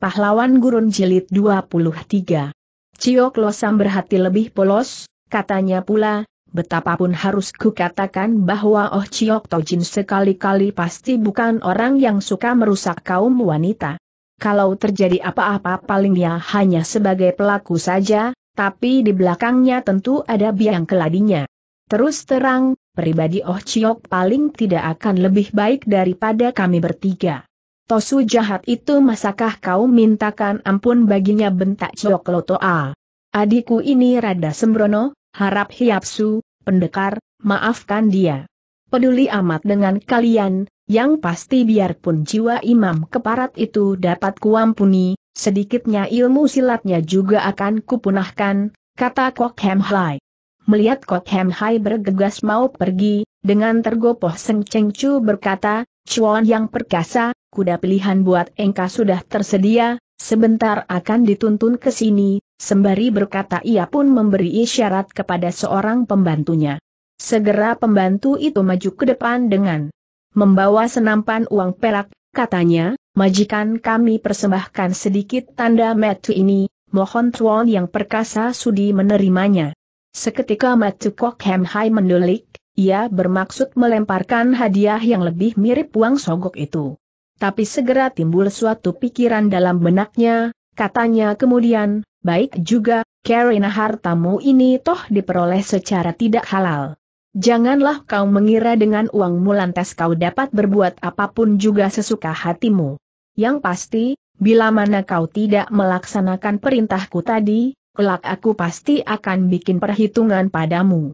Pahlawan Gurun Jelit 23. Cio Klosam berhati lebih polos, katanya pula, betapapun harus kukatakan bahwa Oh Ciok Tojin sekali-kali pasti bukan orang yang suka merusak kaum wanita. Kalau terjadi apa-apa palingnya hanya sebagai pelaku saja, tapi di belakangnya tentu ada biang keladinya. Terus terang, pribadi Oh Ciok paling tidak akan lebih baik daripada kami bertiga. Tosu jahat itu masakah kau mintakan ampun baginya bentak Jok Lotoa. Adikku ini rada sembrono, harap hiapsu, pendekar, maafkan dia. Peduli amat dengan kalian, yang pasti biarpun jiwa imam keparat itu dapat kuampuni, sedikitnya ilmu silatnya juga akan kupunahkan, kata Kok Hem Hai. Melihat Kok Hem Hai bergegas mau pergi, dengan tergopoh Seng Cheng berkata, Chuan yang perkasa, kuda pilihan buat Engka sudah tersedia, sebentar akan dituntun ke sini, sembari berkata ia pun memberi isyarat kepada seorang pembantunya. Segera pembantu itu maju ke depan dengan membawa senampan uang perak, katanya, majikan kami persembahkan sedikit tanda metu ini, mohon Chuan yang perkasa sudi menerimanya. Seketika Matu Kok Hem Hai mendulik. Ia bermaksud melemparkan hadiah yang lebih mirip uang sogok itu. Tapi segera timbul suatu pikiran dalam benaknya, katanya kemudian, baik juga, karena hartamu ini toh diperoleh secara tidak halal. Janganlah kau mengira dengan uangmu lantas kau dapat berbuat apapun juga sesuka hatimu. Yang pasti, bila mana kau tidak melaksanakan perintahku tadi, kelak aku pasti akan bikin perhitungan padamu.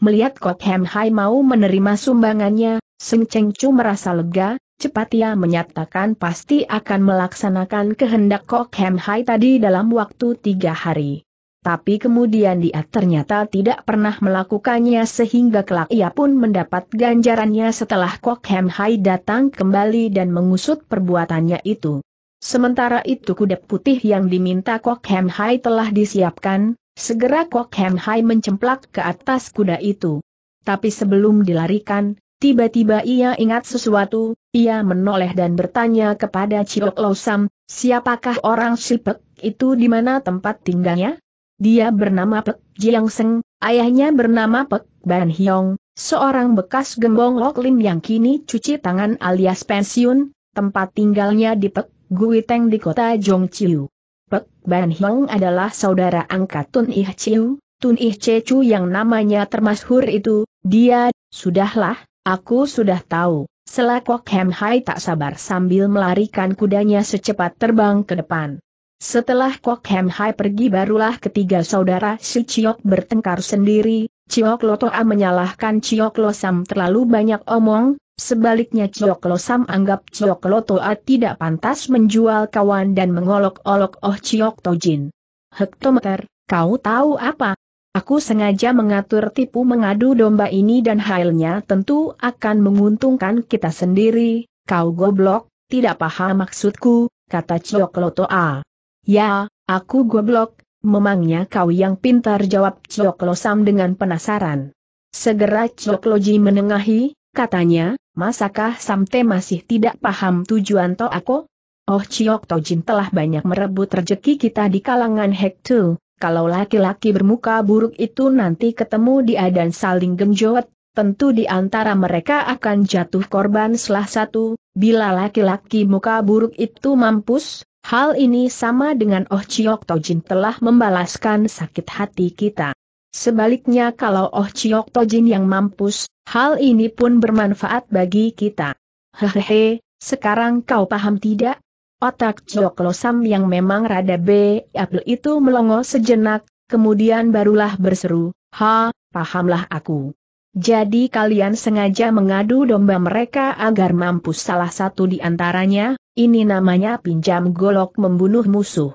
Melihat Kok Hem Hai mau menerima sumbangannya, Seng Cheng Chu merasa lega, cepat ia menyatakan pasti akan melaksanakan kehendak Kok Hem Hai tadi dalam waktu tiga hari. Tapi kemudian dia ternyata tidak pernah melakukannya sehingga kelak ia pun mendapat ganjarannya setelah Kok Hem Hai datang kembali dan mengusut perbuatannya itu. Sementara itu kuda putih yang diminta Kok Hem Hai telah disiapkan, Segera Kok Hem Hai mencemplak ke atas kuda itu. Tapi sebelum dilarikan, tiba-tiba ia ingat sesuatu, ia menoleh dan bertanya kepada Ciok Losam, siapakah orang Sipek itu di mana tempat tinggalnya? Dia bernama Pek Jiang Seng, ayahnya bernama Pek Ban Hyong, seorang bekas gembong Lok Lim yang kini cuci tangan alias pensiun, tempat tinggalnya di Pek Guiteng di kota Chiu. Pek Ban Hiong adalah saudara angkat Tun Ih Chiu, Tun Ih Chu yang namanya termasyhur itu, dia, sudahlah, aku sudah tahu. Selakok Hem Hai tak sabar sambil melarikan kudanya secepat terbang ke depan. Setelah Kok Hem Hai pergi barulah ketiga saudara si Chiok bertengkar sendiri, Chiok Lotoa menyalahkan Chiok Losam terlalu banyak omong, Sebaliknya Ciok Sam anggap Ciok Toa tidak pantas menjual kawan dan mengolok-olok Oh Ciok Tojin. Hektometer, kau tahu apa? Aku sengaja mengatur tipu mengadu domba ini dan hailnya tentu akan menguntungkan kita sendiri, kau goblok, tidak paham maksudku, kata Ciok Toa. Ya, aku goblok, memangnya kau yang pintar jawab Ciok Sam dengan penasaran. Segera Ciokloji menengahi, katanya, masakah Samte masih tidak paham tujuan To aku? Oh Chiok Tojin telah banyak merebut rejeki kita di kalangan Hektu, kalau laki-laki bermuka buruk itu nanti ketemu dia dan saling genjot, tentu di antara mereka akan jatuh korban salah satu, bila laki-laki muka buruk itu mampus, hal ini sama dengan Oh Chiok Tojin telah membalaskan sakit hati kita. Sebaliknya kalau Oh Chiok Tojin yang mampus, hal ini pun bermanfaat bagi kita. Hehehe, sekarang kau paham tidak? Otak Chiok Losam yang memang rada B, Apel itu melongo sejenak, kemudian barulah berseru, Ha, pahamlah aku. Jadi kalian sengaja mengadu domba mereka agar mampus salah satu di antaranya, ini namanya pinjam golok membunuh musuh.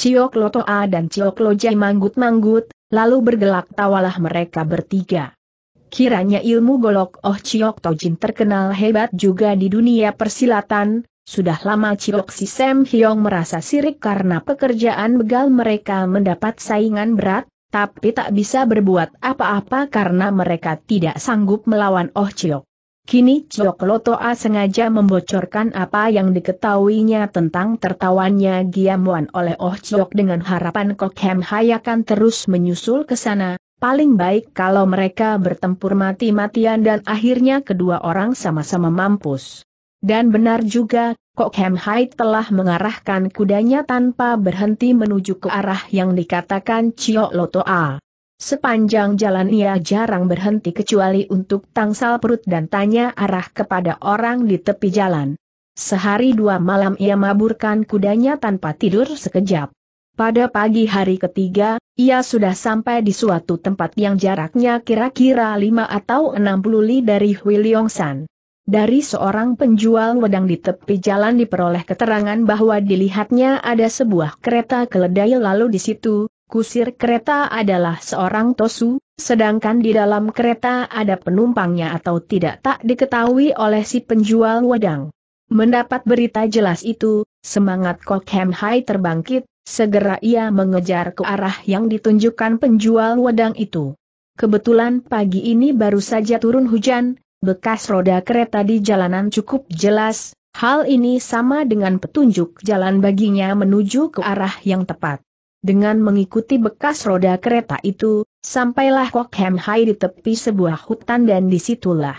Ciok Lotoa dan Chiok Lojai manggut-manggut, Lalu bergelak tawalah mereka bertiga. Kiranya ilmu golok Oh Chiok Tojin terkenal hebat juga di dunia persilatan, sudah lama Chiok Si Sam Hyong merasa sirik karena pekerjaan begal mereka mendapat saingan berat, tapi tak bisa berbuat apa-apa karena mereka tidak sanggup melawan Oh Chiok. Kini Loto A sengaja membocorkan apa yang diketahuinya tentang tertawannya Giamuan oleh Oh Chok dengan harapan Kok Hem akan terus menyusul ke sana, paling baik kalau mereka bertempur mati-matian dan akhirnya kedua orang sama-sama mampus. Dan benar juga, Kok Hem Hai telah mengarahkan kudanya tanpa berhenti menuju ke arah yang dikatakan Loto A. Sepanjang jalan ia jarang berhenti kecuali untuk tangsal perut dan tanya arah kepada orang di tepi jalan. Sehari dua malam ia maburkan kudanya tanpa tidur sekejap. Pada pagi hari ketiga, ia sudah sampai di suatu tempat yang jaraknya kira-kira 5 atau enam puluh li dari Huiliongsan. Dari seorang penjual wedang di tepi jalan diperoleh keterangan bahwa dilihatnya ada sebuah kereta keledai lalu di situ, Kusir kereta adalah seorang tosu, sedangkan di dalam kereta ada penumpangnya atau tidak tak diketahui oleh si penjual wedang. Mendapat berita jelas itu, semangat Kok Hai terbangkit, segera ia mengejar ke arah yang ditunjukkan penjual wedang itu. Kebetulan pagi ini baru saja turun hujan, bekas roda kereta di jalanan cukup jelas, hal ini sama dengan petunjuk jalan baginya menuju ke arah yang tepat. Dengan mengikuti bekas roda kereta itu, sampailah Kok Hem Hai di tepi sebuah hutan dan disitulah.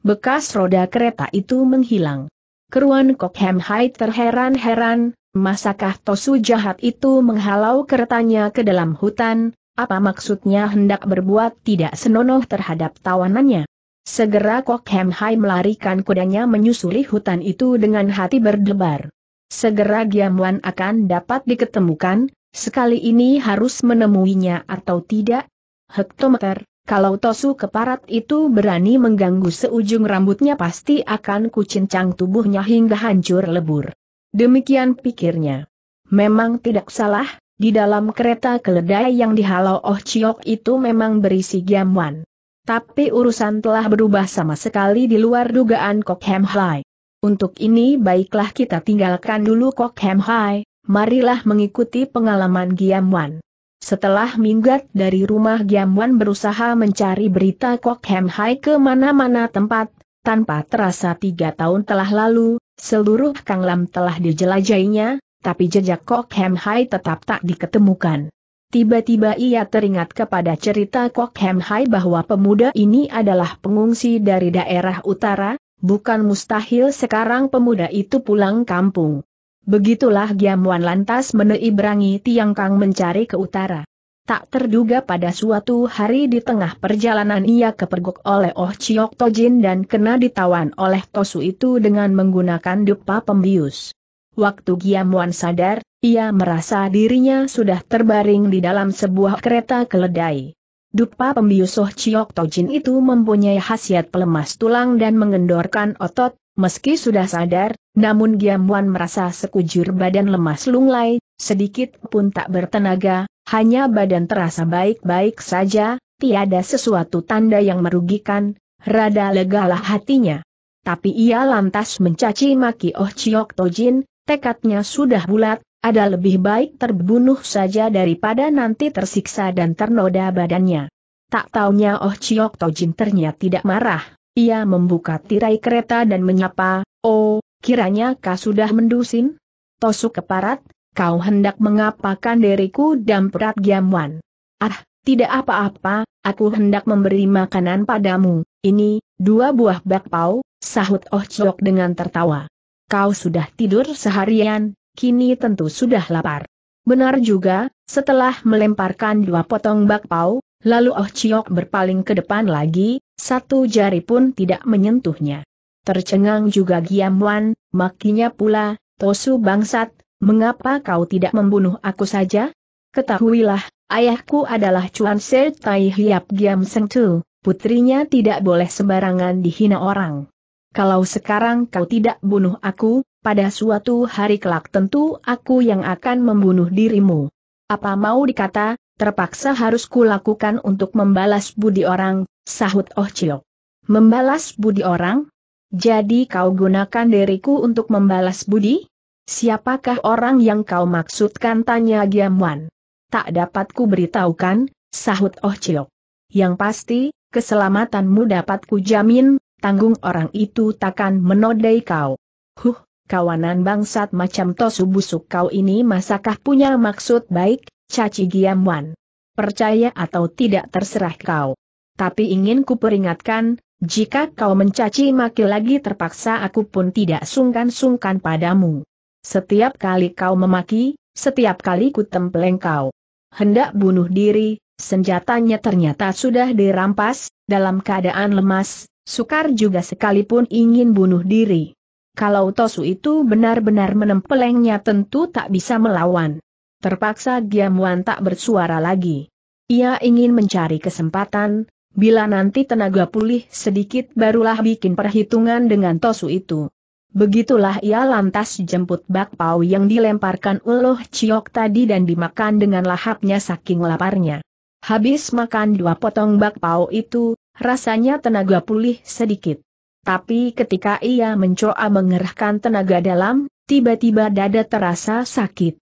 Bekas roda kereta itu menghilang. Keruan Kok Hem Hai terheran-heran, masakah Tosu jahat itu menghalau keretanya ke dalam hutan, apa maksudnya hendak berbuat tidak senonoh terhadap tawanannya? Segera Kok Hem Hai melarikan kudanya menyusuri hutan itu dengan hati berdebar. Segera Giamuan akan dapat diketemukan, Sekali ini harus menemuinya atau tidak? Hektometer, kalau Tosu keparat itu berani mengganggu seujung rambutnya pasti akan kucincang tubuhnya hingga hancur lebur. Demikian pikirnya. Memang tidak salah, di dalam kereta keledai yang dihalau Oh Chiok itu memang berisi Giamwan. Tapi urusan telah berubah sama sekali di luar dugaan Kok Hem Hai. Untuk ini baiklah kita tinggalkan dulu Kok Hem Hai, marilah mengikuti pengalaman Giam Wan. Setelah minggat dari rumah Giam Wan berusaha mencari berita Kok Hem Hai ke mana-mana tempat, tanpa terasa tiga tahun telah lalu, seluruh Kang Lam telah dijelajahinya, tapi jejak Kok Hem Hai tetap tak diketemukan. Tiba-tiba ia teringat kepada cerita Kok Hem Hai bahwa pemuda ini adalah pengungsi dari daerah utara, bukan mustahil sekarang pemuda itu pulang kampung. Begitulah Giamuan lantas meneibrangi Tiang Kang mencari ke utara. Tak terduga pada suatu hari di tengah perjalanan ia kepergok oleh Oh Chiok Tojin dan kena ditawan oleh Tosu itu dengan menggunakan dupa pembius. Waktu Giamuan sadar, ia merasa dirinya sudah terbaring di dalam sebuah kereta keledai. Dupa pembius Oh Chiok Tojin itu mempunyai khasiat pelemas tulang dan mengendorkan otot, Meski sudah sadar, namun Giam Wan merasa sekujur badan lemas lunglai, sedikit pun tak bertenaga, hanya badan terasa baik-baik saja, tiada sesuatu tanda yang merugikan, rada legalah hatinya. Tapi ia lantas mencaci maki Oh Chiok Tojin, tekadnya sudah bulat, ada lebih baik terbunuh saja daripada nanti tersiksa dan ternoda badannya. Tak taunya Oh Chiok Tojin ternyata tidak marah, ia membuka tirai kereta dan menyapa, Oh, kiranya kau sudah mendusin? Tosuk keparat, kau hendak mengapakan diriku dan perat giamwan. Ah, tidak apa-apa, aku hendak memberi makanan padamu, ini, dua buah bakpao, sahut Oh Chok dengan tertawa. Kau sudah tidur seharian, kini tentu sudah lapar. Benar juga, setelah melemparkan dua potong bakpao, Lalu Oh Chiok berpaling ke depan lagi, satu jari pun tidak menyentuhnya. Tercengang juga Giam Wan, makinya pula, Tosu bangsat, mengapa kau tidak membunuh aku saja? Ketahuilah, ayahku adalah Chuan Se Tai Hiap Giam Seng Tu, putrinya tidak boleh sembarangan dihina orang. Kalau sekarang kau tidak bunuh aku, pada suatu hari kelak tentu aku yang akan membunuh dirimu. Apa mau dikata, terpaksa harus kulakukan untuk membalas budi orang, sahut Oh Chiok. Membalas budi orang? Jadi kau gunakan diriku untuk membalas budi? Siapakah orang yang kau maksudkan tanya Giamwan? Tak dapat ku beritahukan, sahut Oh Chiok. Yang pasti, keselamatanmu dapat ku jamin, tanggung orang itu takkan menodai kau. Huh, kawanan bangsat macam tosu busuk kau ini masakah punya maksud baik, Caci Giamwan. Percaya atau tidak terserah kau. Tapi ingin kuperingatkan, jika kau mencaci maki lagi terpaksa aku pun tidak sungkan-sungkan padamu. Setiap kali kau memaki, setiap kali ku tempeleng kau. Hendak bunuh diri, senjatanya ternyata sudah dirampas, dalam keadaan lemas, sukar juga sekalipun ingin bunuh diri. Kalau Tosu itu benar-benar menempelengnya tentu tak bisa melawan terpaksa Giamuan tak bersuara lagi. Ia ingin mencari kesempatan, bila nanti tenaga pulih sedikit barulah bikin perhitungan dengan Tosu itu. Begitulah ia lantas jemput bakpao yang dilemparkan uloh ciok tadi dan dimakan dengan lahapnya saking laparnya. Habis makan dua potong bakpao itu, rasanya tenaga pulih sedikit. Tapi ketika ia mencoba mengerahkan tenaga dalam, tiba-tiba dada terasa sakit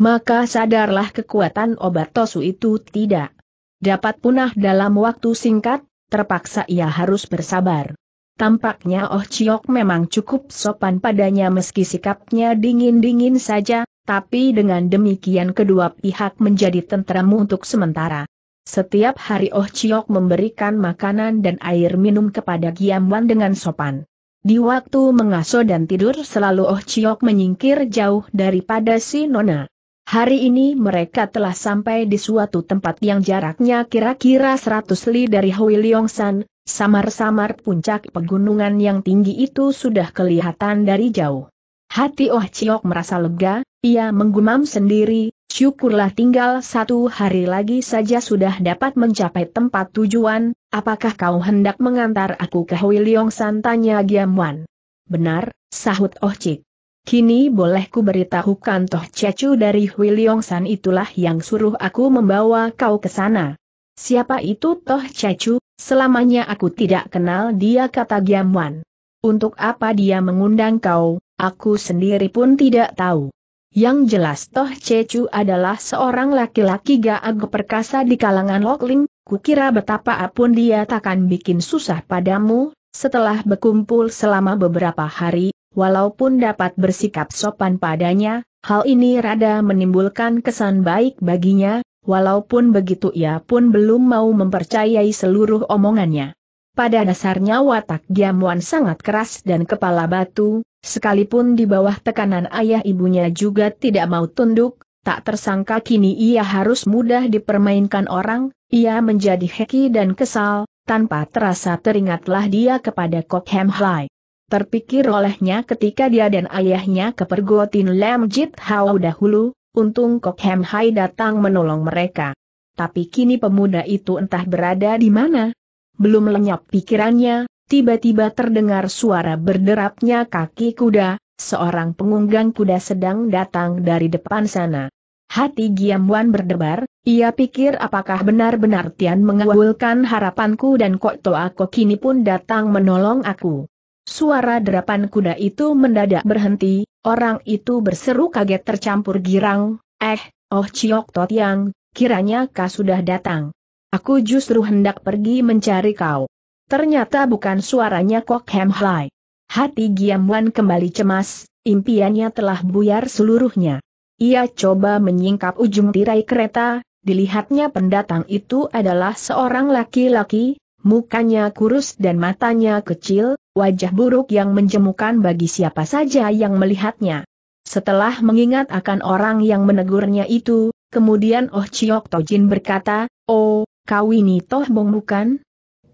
maka sadarlah kekuatan obat tosu itu tidak dapat punah dalam waktu singkat, terpaksa ia harus bersabar. Tampaknya Oh Chiok memang cukup sopan padanya meski sikapnya dingin-dingin saja, tapi dengan demikian kedua pihak menjadi tentram untuk sementara. Setiap hari Oh Chiok memberikan makanan dan air minum kepada Giam Wan dengan sopan. Di waktu mengaso dan tidur selalu Oh Chiok menyingkir jauh daripada si Nona. Hari ini mereka telah sampai di suatu tempat yang jaraknya kira-kira 100 li dari Hui San, samar-samar puncak pegunungan yang tinggi itu sudah kelihatan dari jauh. Hati Oh Chiok merasa lega, ia menggumam sendiri, syukurlah tinggal satu hari lagi saja sudah dapat mencapai tempat tujuan, apakah kau hendak mengantar aku ke Hui San tanya Wan. Benar, sahut Oh Chik. Kini boleh ku beritahukan toh cecu dari Hui San itulah yang suruh aku membawa kau ke sana. Siapa itu toh cecu, selamanya aku tidak kenal dia kata Wan. Untuk apa dia mengundang kau, aku sendiri pun tidak tahu. Yang jelas toh cecu adalah seorang laki-laki gaag perkasa di kalangan Lokling, kukira betapa apun dia takkan bikin susah padamu, setelah berkumpul selama beberapa hari, Walaupun dapat bersikap sopan padanya, hal ini rada menimbulkan kesan baik baginya, walaupun begitu ia pun belum mau mempercayai seluruh omongannya. Pada dasarnya watak Giamuan sangat keras dan kepala batu, sekalipun di bawah tekanan ayah ibunya juga tidak mau tunduk, tak tersangka kini ia harus mudah dipermainkan orang, ia menjadi heki dan kesal, tanpa terasa teringatlah dia kepada Kok Hem Hai. Terpikir olehnya ketika dia dan ayahnya ke pergotin Lam Jit Hao dahulu, untung Kok Hem Hai datang menolong mereka. Tapi kini pemuda itu entah berada di mana. Belum lenyap pikirannya, tiba-tiba terdengar suara berderapnya kaki kuda, seorang pengunggang kuda sedang datang dari depan sana. Hati giam wan berdebar, ia pikir apakah benar-benar Tian mengawulkan harapanku dan kok Toa kok kini pun datang menolong aku. Suara derapan kuda itu mendadak berhenti, orang itu berseru kaget tercampur girang, eh, oh Ciok Tot Yang, kiranya kau sudah datang. Aku justru hendak pergi mencari kau. Ternyata bukan suaranya Kok Hem Hai. Hati Giamwan kembali cemas, impiannya telah buyar seluruhnya. Ia coba menyingkap ujung tirai kereta, dilihatnya pendatang itu adalah seorang laki-laki, mukanya kurus dan matanya kecil, wajah buruk yang menjemukan bagi siapa saja yang melihatnya. Setelah mengingat akan orang yang menegurnya itu, kemudian Oh Chiok Tojin berkata, Oh, kau ini Toh Bong bukan?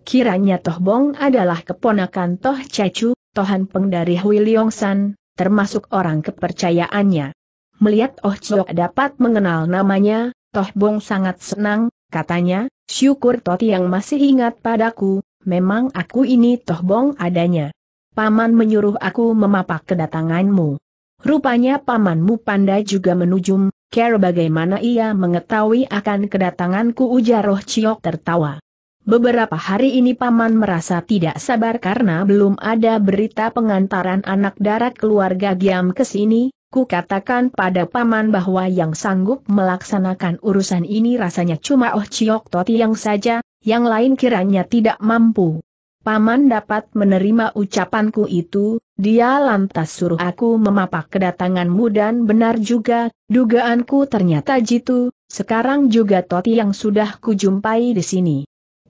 Kiranya Toh Bong adalah keponakan Toh Cecu, Tohan Peng dari Hui Leong San, termasuk orang kepercayaannya. Melihat Oh Chiok dapat mengenal namanya, Toh Bong sangat senang, katanya, syukur Toti yang masih ingat padaku, memang aku ini toh bong adanya. Paman menyuruh aku memapak kedatanganmu. Rupanya pamanmu pandai juga menuju, care bagaimana ia mengetahui akan kedatanganku ujar roh ciok tertawa. Beberapa hari ini paman merasa tidak sabar karena belum ada berita pengantaran anak darah keluarga Giam ke sini. Ku katakan pada paman bahwa yang sanggup melaksanakan urusan ini rasanya cuma Oh Ciok Toti yang saja, yang lain kiranya tidak mampu. Paman dapat menerima ucapanku itu, dia lantas suruh aku memapak kedatanganmu dan benar juga, dugaanku ternyata jitu, sekarang juga Toti yang sudah kujumpai di sini.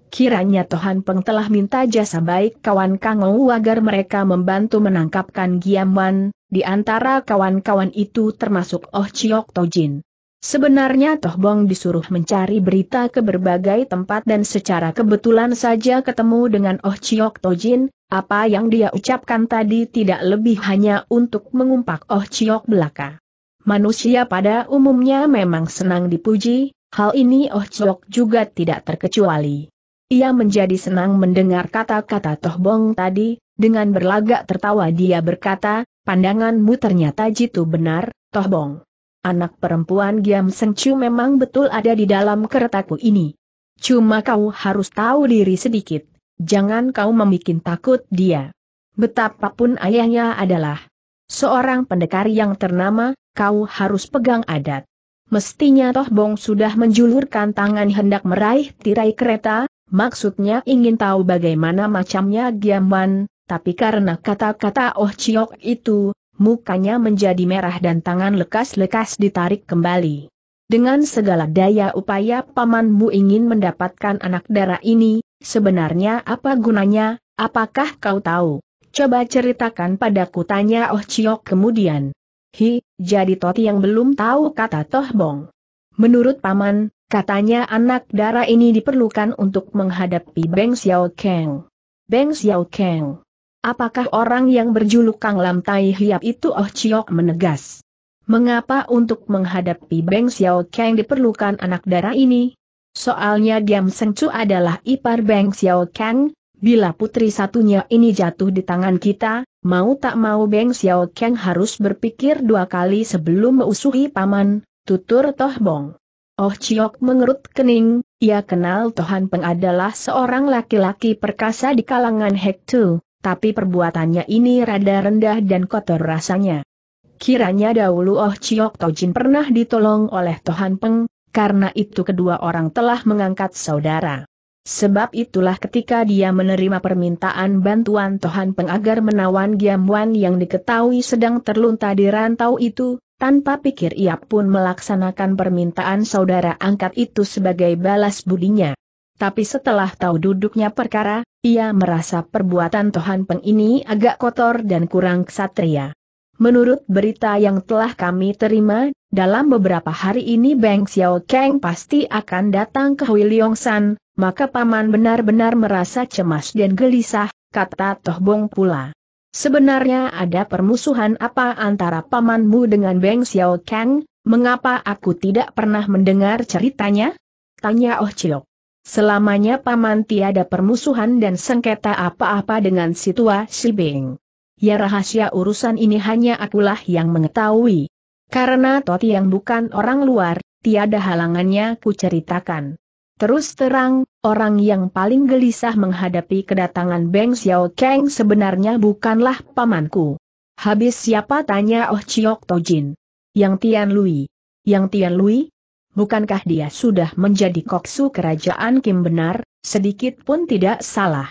Kiranya Tohan Peng telah minta jasa baik kawan Kang Ou agar mereka membantu menangkapkan Giaman. di antara kawan-kawan itu termasuk Oh Chiok Tojin. Sebenarnya Toh Bong disuruh mencari berita ke berbagai tempat dan secara kebetulan saja ketemu dengan Oh Chiok Tojin, apa yang dia ucapkan tadi tidak lebih hanya untuk mengumpak Oh Chiok belaka. Manusia pada umumnya memang senang dipuji, hal ini Oh Chiok juga tidak terkecuali. Ia menjadi senang mendengar kata-kata Toh Bong tadi, dengan berlagak tertawa dia berkata, pandanganmu ternyata jitu benar, Toh Bong anak perempuan Giam Seng Chu memang betul ada di dalam keretaku ini. Cuma kau harus tahu diri sedikit, jangan kau membuat takut dia. Betapapun ayahnya adalah seorang pendekar yang ternama, kau harus pegang adat. Mestinya Toh Bong sudah menjulurkan tangan hendak meraih tirai kereta, maksudnya ingin tahu bagaimana macamnya Giam Wan. tapi karena kata-kata Oh Chiok itu, mukanya menjadi merah dan tangan lekas-lekas ditarik kembali. Dengan segala daya upaya pamanmu ingin mendapatkan anak darah ini, sebenarnya apa gunanya, apakah kau tahu? Coba ceritakan padaku tanya Oh Chiok kemudian. Hi, jadi Toti yang belum tahu kata Toh Bong. Menurut paman, katanya anak darah ini diperlukan untuk menghadapi Beng Xiao Kang. Beng Xiao Kang. Apakah orang yang berjuluk Kang Lam Tai Hiap itu Oh Chiok menegas. Mengapa untuk menghadapi Beng Xiao Kang diperlukan anak darah ini? Soalnya Diam Chu adalah ipar Beng Xiao Kang, bila putri satunya ini jatuh di tangan kita, mau tak mau Beng Xiao Kang harus berpikir dua kali sebelum mengusuhi paman, tutur Toh Bong. Oh Chiok mengerut kening, ia kenal Tohan Peng adalah seorang laki-laki perkasa di kalangan Tu tapi perbuatannya ini rada rendah dan kotor rasanya. Kiranya dahulu Oh Chiok Tojin pernah ditolong oleh Tohan Peng, karena itu kedua orang telah mengangkat saudara. Sebab itulah ketika dia menerima permintaan bantuan Tohan Peng agar menawan Giamwan yang diketahui sedang terlunta di rantau itu, tanpa pikir ia pun melaksanakan permintaan saudara angkat itu sebagai balas budinya. Tapi setelah tahu duduknya perkara, ia merasa perbuatan Tohan Peng ini agak kotor dan kurang ksatria. Menurut berita yang telah kami terima, dalam beberapa hari ini Beng Xiao Kang pasti akan datang ke Hui Leong San, maka paman benar-benar merasa cemas dan gelisah, kata Toh Bong pula. Sebenarnya ada permusuhan apa antara pamanmu dengan Beng Xiao Kang, mengapa aku tidak pernah mendengar ceritanya? Tanya Oh Chiok. Selamanya paman tiada permusuhan dan sengketa apa-apa dengan Si Beng. Ya rahasia urusan ini hanya akulah yang mengetahui. Karena Toti yang bukan orang luar, tiada halangannya ku ceritakan. Terus terang, orang yang paling gelisah menghadapi kedatangan Beng Xiao Kang sebenarnya bukanlah pamanku. Habis siapa tanya Oh Chiok Tojin? Yang Tian Lui. Yang Tian Lui? bukankah dia sudah menjadi koksu kerajaan Kim benar, sedikit pun tidak salah.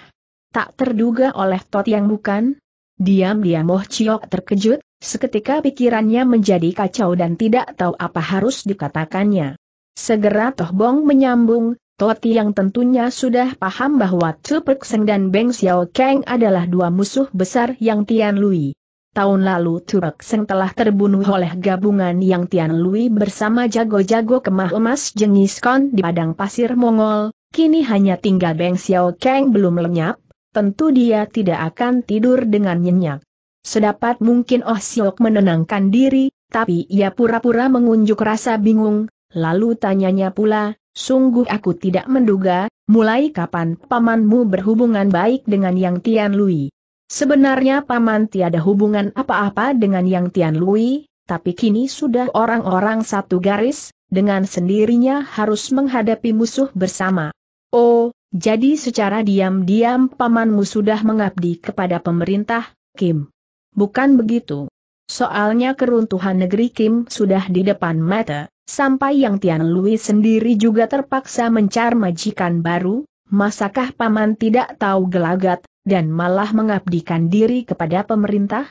Tak terduga oleh Tot yang bukan? Diam-diam Moh Chiok terkejut, seketika pikirannya menjadi kacau dan tidak tahu apa harus dikatakannya. Segera Toh Bong menyambung, Tot yang tentunya sudah paham bahwa Tsu Perkseng dan Beng Xiao Kang adalah dua musuh besar yang Tian Lui tahun lalu Turek Seng telah terbunuh oleh gabungan yang Tian Lui bersama jago-jago kemah emas jenis kon di padang pasir Mongol, kini hanya tinggal Beng Xiao Kang belum lenyap, tentu dia tidak akan tidur dengan nyenyak. Sedapat mungkin Oh Siok menenangkan diri, tapi ia pura-pura mengunjuk rasa bingung, lalu tanyanya pula, Sungguh aku tidak menduga, mulai kapan pamanmu berhubungan baik dengan Yang Tian Lui. Sebenarnya Paman tiada hubungan apa-apa dengan Yang Tian Lui, tapi kini sudah orang-orang satu garis, dengan sendirinya harus menghadapi musuh bersama. Oh, jadi secara diam-diam pamanmu sudah mengabdi kepada pemerintah, Kim. Bukan begitu. Soalnya keruntuhan negeri Kim sudah di depan mata, sampai yang Tian Lui sendiri juga terpaksa mencar majikan baru, masakah paman tidak tahu gelagat, dan malah mengabdikan diri kepada pemerintah?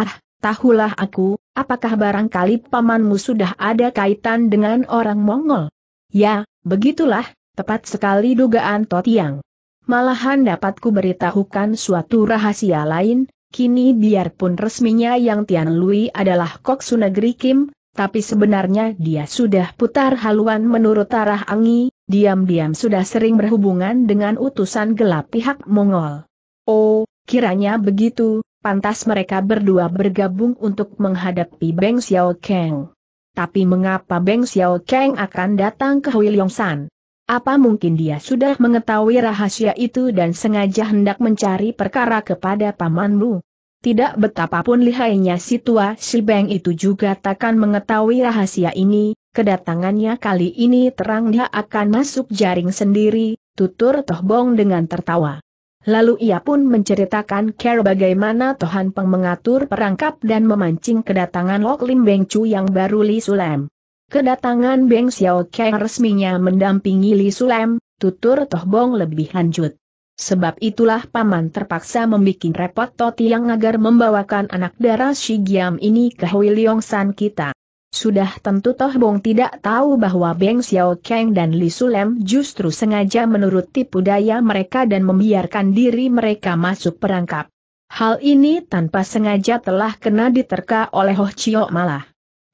Ah, tahulah aku, apakah barangkali pamanmu sudah ada kaitan dengan orang Mongol? Ya, begitulah, tepat sekali dugaan Totiang. Malahan dapatku beritahukan suatu rahasia lain, kini biarpun resminya yang Tian Lui adalah su negeri Kim, tapi sebenarnya dia sudah putar haluan menurut arah Angi, diam-diam sudah sering berhubungan dengan utusan gelap pihak Mongol. Oh, kiranya begitu, pantas mereka berdua bergabung untuk menghadapi Beng Xiao Kang. Tapi mengapa Beng Xiao Kang akan datang ke Hui San? Apa mungkin dia sudah mengetahui rahasia itu dan sengaja hendak mencari perkara kepada pamanmu? Tidak betapapun lihainya si tua si Beng itu juga takkan mengetahui rahasia ini, kedatangannya kali ini terang dia akan masuk jaring sendiri, tutur Toh Bong dengan tertawa. Lalu ia pun menceritakan care bagaimana Tohan Peng mengatur perangkap dan memancing kedatangan Lok Lim Beng Chu yang baru Li Sulem. Kedatangan Beng Xiao Kang resminya mendampingi Li Sulem, tutur Toh Bong lebih lanjut. Sebab itulah paman terpaksa membuat repot Toti yang agar membawakan anak darah Shigiam ini ke Hui Leong San kita. Sudah tentu Toh Bong tidak tahu bahwa Beng Xiao Kang dan Li Sulem justru sengaja menuruti tipu daya mereka dan membiarkan diri mereka masuk perangkap. Hal ini tanpa sengaja telah kena diterka oleh Oh Chiok malah.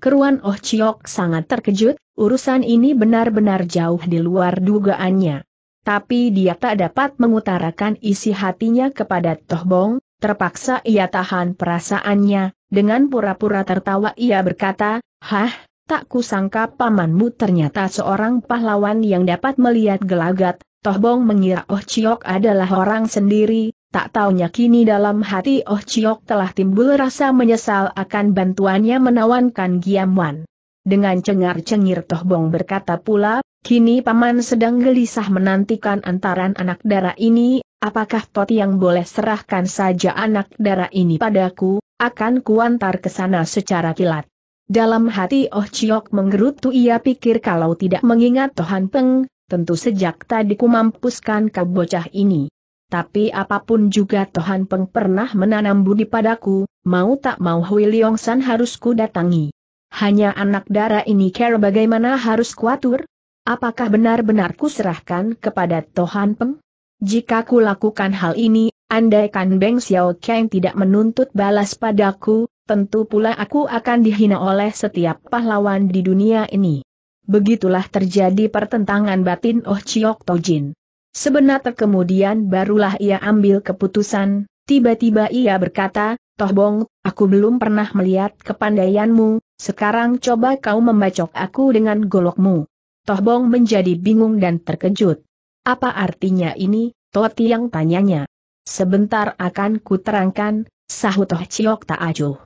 Keruan Oh Chiok sangat terkejut, urusan ini benar-benar jauh di luar dugaannya. Tapi dia tak dapat mengutarakan isi hatinya kepada Toh Bong, terpaksa ia tahan perasaannya, dengan pura-pura tertawa ia berkata, Hah, tak kusangka pamanmu ternyata seorang pahlawan yang dapat melihat gelagat, Tohbong mengira Oh Chiok adalah orang sendiri, tak taunya kini dalam hati Oh Chiok telah timbul rasa menyesal akan bantuannya menawankan Wan. Dengan cengar-cengir Tohbong berkata pula, kini paman sedang gelisah menantikan antaran anak darah ini, apakah Tot yang boleh serahkan saja anak darah ini padaku, akan kuantar ke sana secara kilat. Dalam hati Oh Chiok menggerutu ia pikir kalau tidak mengingat Tohan Peng, tentu sejak tadi ku mampuskan ke bocah ini. Tapi apapun juga Tohan Peng pernah menanam budi padaku, mau tak mau Hui Leong San harus ku datangi. Hanya anak darah ini care bagaimana harus kuatur? Apakah benar-benar ku serahkan kepada Tohan Peng? Jika ku lakukan hal ini, andaikan Beng Xiao Kang tidak menuntut balas padaku, tentu pula aku akan dihina oleh setiap pahlawan di dunia ini. Begitulah terjadi pertentangan batin Oh Chiok Tojin. Sebenarnya kemudian barulah ia ambil keputusan, tiba-tiba ia berkata, Toh Bong, aku belum pernah melihat kepandaianmu, sekarang coba kau membacok aku dengan golokmu. Toh Bong menjadi bingung dan terkejut. Apa artinya ini, Toti yang tanyanya. Sebentar akan kuterangkan, sahut Toh Chiok Ajuh.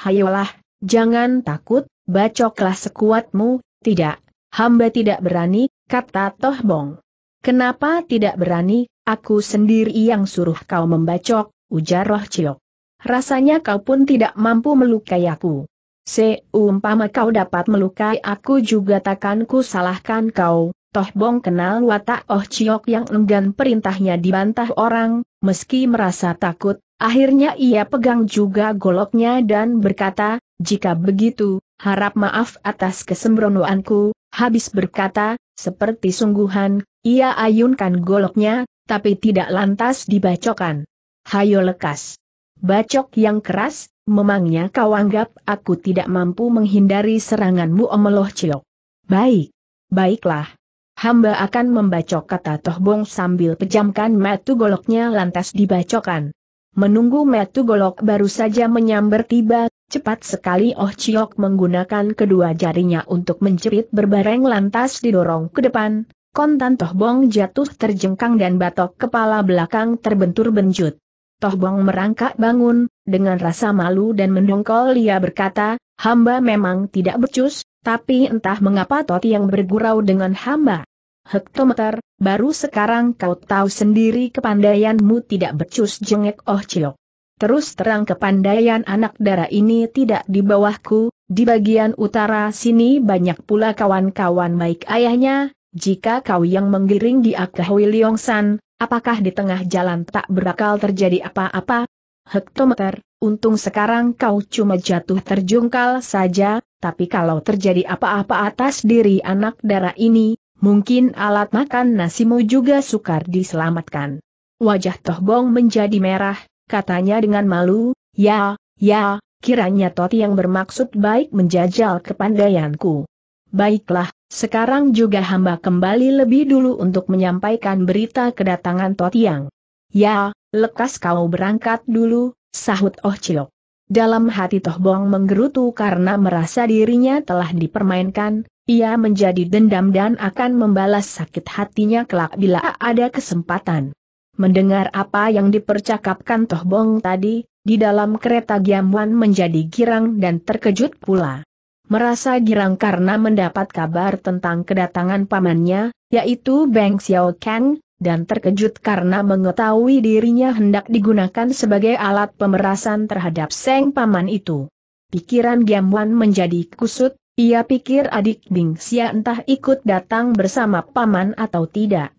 Hayolah, jangan takut, bacoklah sekuatmu, tidak, hamba tidak berani, kata Toh Bong. Kenapa tidak berani, aku sendiri yang suruh kau membacok, ujar Roh Ciok. Rasanya kau pun tidak mampu melukai aku. Seumpama kau dapat melukai aku juga takkan ku salahkan kau, Toh Bong kenal watak Oh Chiok yang enggan perintahnya dibantah orang, meski merasa takut, Akhirnya ia pegang juga goloknya dan berkata, jika begitu, harap maaf atas kesembronoanku, habis berkata, seperti sungguhan, ia ayunkan goloknya, tapi tidak lantas dibacokan. Hayo lekas. Bacok yang keras, memangnya kau anggap aku tidak mampu menghindari seranganmu omeloh ciok. Baik. Baiklah. Hamba akan membacok kata Toh Bong sambil pejamkan matu goloknya lantas dibacokan. Menunggu metu golok baru saja menyambar tiba, cepat sekali Oh Chiok menggunakan kedua jarinya untuk menjerit berbareng lantas didorong ke depan, kontan Toh Bong jatuh terjengkang dan batok kepala belakang terbentur benjut. Toh Bong merangkak bangun, dengan rasa malu dan mendongkol ia berkata, hamba memang tidak becus, tapi entah mengapa Toti yang bergurau dengan hamba hektometer, baru sekarang kau tahu sendiri kepandaianmu tidak becus jengek Oh Ciok. Terus terang kepandaian anak darah ini tidak di bawahku, di bagian utara sini banyak pula kawan-kawan baik ayahnya, jika kau yang menggiring di ke Hui San, apakah di tengah jalan tak berakal terjadi apa-apa? Hektometer, untung sekarang kau cuma jatuh terjungkal saja, tapi kalau terjadi apa-apa atas diri anak darah ini, Mungkin alat makan nasimu juga sukar diselamatkan. Wajah Tohbong menjadi merah, katanya dengan malu, ya, ya, kiranya Toti yang bermaksud baik menjajal kepandaianku. Baiklah, sekarang juga hamba kembali lebih dulu untuk menyampaikan berita kedatangan yang. Ya, lekas kau berangkat dulu, sahut Oh Ciok. Dalam hati Tohbong menggerutu karena merasa dirinya telah dipermainkan, ia menjadi dendam dan akan membalas sakit hatinya kelak bila ada kesempatan. Mendengar apa yang dipercakapkan Toh Bong tadi, di dalam kereta Giamwan menjadi girang dan terkejut pula. Merasa girang karena mendapat kabar tentang kedatangan pamannya, yaitu Beng Xiao Kang, dan terkejut karena mengetahui dirinya hendak digunakan sebagai alat pemerasan terhadap Seng Paman itu. Pikiran Giamwan menjadi kusut, ia pikir adik Bing Xia entah ikut datang bersama paman atau tidak.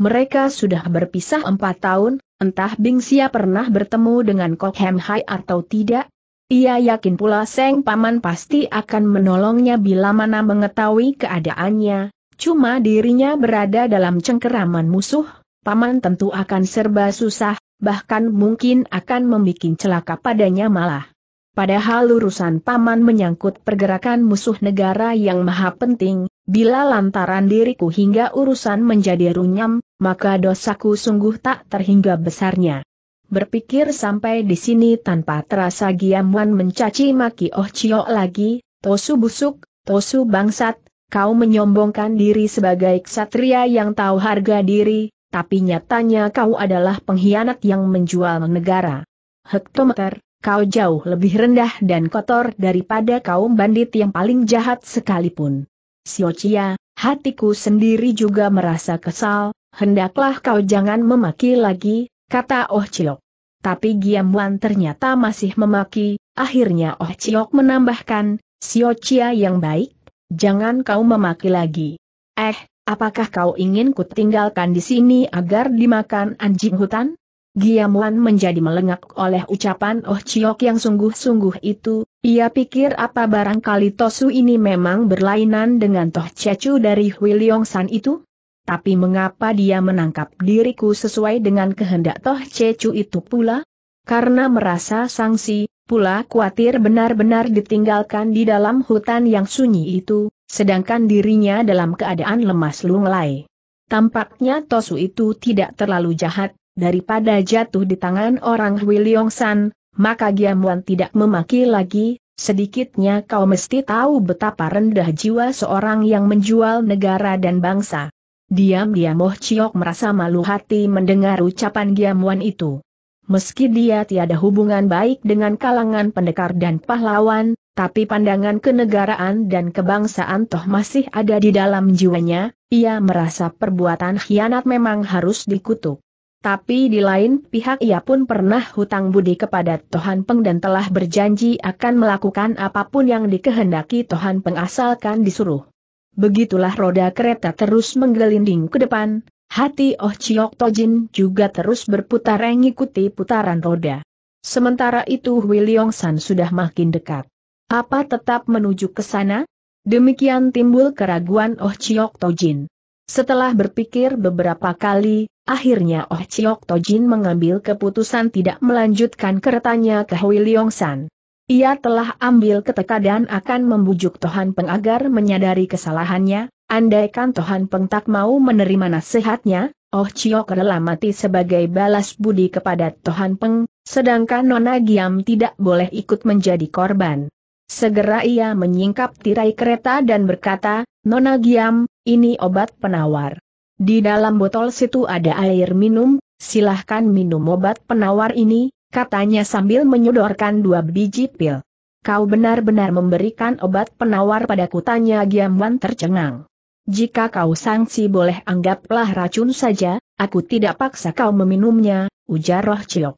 Mereka sudah berpisah empat tahun, entah Bing Xia pernah bertemu dengan Kok Hem Hai atau tidak. Ia yakin pula Seng Paman pasti akan menolongnya bila mana mengetahui keadaannya, cuma dirinya berada dalam cengkeraman musuh, Paman tentu akan serba susah, bahkan mungkin akan membuat celaka padanya malah. Padahal urusan paman menyangkut pergerakan musuh negara yang maha penting, bila lantaran diriku hingga urusan menjadi runyam, maka dosaku sungguh tak terhingga besarnya. Berpikir sampai di sini tanpa terasa Giamuan mencaci maki Oh Chio lagi, Tosu busuk, Tosu bangsat, kau menyombongkan diri sebagai ksatria yang tahu harga diri, tapi nyatanya kau adalah pengkhianat yang menjual negara. Hektometer, kau jauh lebih rendah dan kotor daripada kaum bandit yang paling jahat sekalipun. Siocia, hatiku sendiri juga merasa kesal, hendaklah kau jangan memaki lagi, kata Oh Chiok. Tapi Giamwan ternyata masih memaki, akhirnya Oh Chiok menambahkan, Siocia yang baik, jangan kau memaki lagi. Eh, apakah kau ingin ku di sini agar dimakan anjing hutan? Giamuan menjadi melengak oleh ucapan Oh Chiok yang sungguh-sungguh itu, ia pikir apa barangkali Tosu ini memang berlainan dengan Toh Cecu dari Huiliong San itu? Tapi mengapa dia menangkap diriku sesuai dengan kehendak Toh Cecu itu pula? Karena merasa sangsi, pula khawatir benar-benar ditinggalkan di dalam hutan yang sunyi itu, sedangkan dirinya dalam keadaan lemas lunglai. Tampaknya Tosu itu tidak terlalu jahat, daripada jatuh di tangan orang Hui San, maka Giamuan tidak memaki lagi, sedikitnya kau mesti tahu betapa rendah jiwa seorang yang menjual negara dan bangsa. Diam-diam Moh Chiok merasa malu hati mendengar ucapan Giamuan itu. Meski dia tiada hubungan baik dengan kalangan pendekar dan pahlawan, tapi pandangan kenegaraan dan kebangsaan toh masih ada di dalam jiwanya, ia merasa perbuatan khianat memang harus dikutuk. Tapi di lain pihak ia pun pernah hutang budi kepada Tohan Peng dan telah berjanji akan melakukan apapun yang dikehendaki Tohan Peng asalkan disuruh. Begitulah roda kereta terus menggelinding ke depan, hati Oh Chiok Tojin juga terus berputar mengikuti putaran roda. Sementara itu Wiliong San sudah makin dekat. Apa tetap menuju ke sana? Demikian timbul keraguan Oh Chiok Tojin. Setelah berpikir beberapa kali, Akhirnya Oh Chiok Tojin mengambil keputusan tidak melanjutkan keretanya ke Hui Leong San. Ia telah ambil ketekadan akan membujuk Tohan Peng agar menyadari kesalahannya, andaikan Tohan Peng tak mau menerima nasihatnya, Oh Chiok rela mati sebagai balas budi kepada Tohan Peng, sedangkan Nona Giam tidak boleh ikut menjadi korban. Segera ia menyingkap tirai kereta dan berkata, Nona Giam, ini obat penawar. Di dalam botol situ ada air minum, silahkan minum obat penawar ini, katanya sambil menyodorkan dua biji pil. Kau benar-benar memberikan obat penawar padaku tanya Giamwan tercengang. Jika kau sangsi boleh anggaplah racun saja, aku tidak paksa kau meminumnya, ujar Roh Ciok.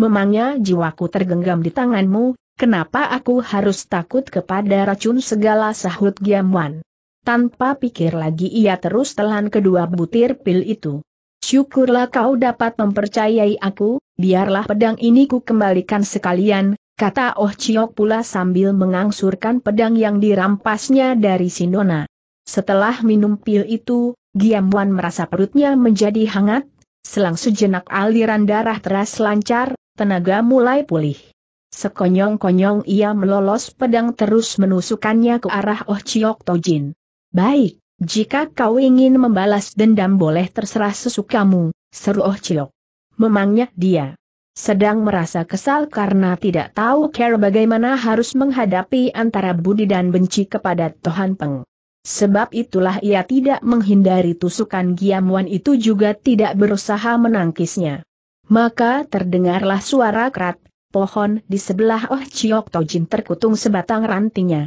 Memangnya jiwaku tergenggam di tanganmu, kenapa aku harus takut kepada racun segala sahut Giamwan? tanpa pikir lagi ia terus telan kedua butir pil itu. Syukurlah kau dapat mempercayai aku, biarlah pedang ini ku kembalikan sekalian, kata Oh Chiok pula sambil mengangsurkan pedang yang dirampasnya dari Sinona. Setelah minum pil itu, Giamwan merasa perutnya menjadi hangat, selang sejenak aliran darah teras lancar, tenaga mulai pulih. Sekonyong-konyong ia melolos pedang terus menusukannya ke arah Oh Chiok Tojin. Baik, jika kau ingin membalas dendam boleh terserah sesukamu, seru Oh Cilok. Memangnya dia sedang merasa kesal karena tidak tahu cara bagaimana harus menghadapi antara budi dan benci kepada Tohan Peng. Sebab itulah ia tidak menghindari tusukan Giamuan itu juga tidak berusaha menangkisnya. Maka terdengarlah suara kerat, pohon di sebelah Oh Chiok Tojin terkutung sebatang rantingnya.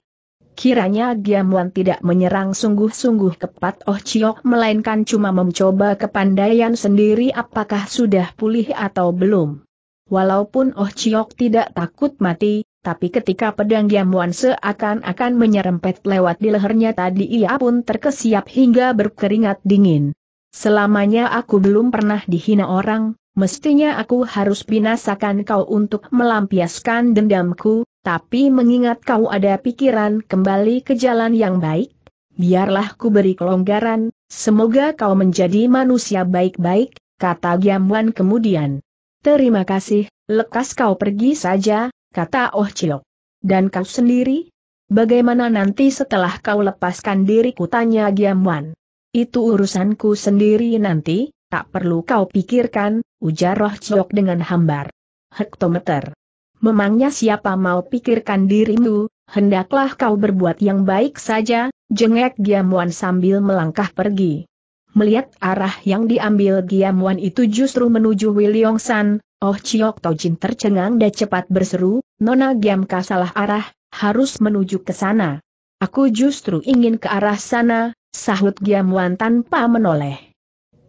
Kiranya Giamuan tidak menyerang sungguh-sungguh kepat Oh Chiok melainkan cuma mencoba kepandaian sendiri apakah sudah pulih atau belum. Walaupun Oh Chiok tidak takut mati, tapi ketika pedang Giamuan seakan-akan menyerempet lewat di lehernya tadi ia pun terkesiap hingga berkeringat dingin. Selamanya aku belum pernah dihina orang, mestinya aku harus binasakan kau untuk melampiaskan dendamku, tapi mengingat kau ada pikiran kembali ke jalan yang baik, biarlah ku beri kelonggaran, semoga kau menjadi manusia baik-baik, kata Giamwan kemudian. Terima kasih, lekas kau pergi saja, kata Oh Cilok. Dan kau sendiri? Bagaimana nanti setelah kau lepaskan diriku tanya Giamwan. Itu urusanku sendiri nanti, tak perlu kau pikirkan, ujar Oh Cilok dengan hambar. Hektometer. Memangnya siapa mau pikirkan dirimu, hendaklah kau berbuat yang baik saja, jengek Giamuan sambil melangkah pergi. Melihat arah yang diambil Giamuan itu justru menuju Wiliong San, Oh Chiok Tojin tercengang dan cepat berseru, Nona Giamka salah arah, harus menuju ke sana. Aku justru ingin ke arah sana, sahut Giamuan tanpa menoleh.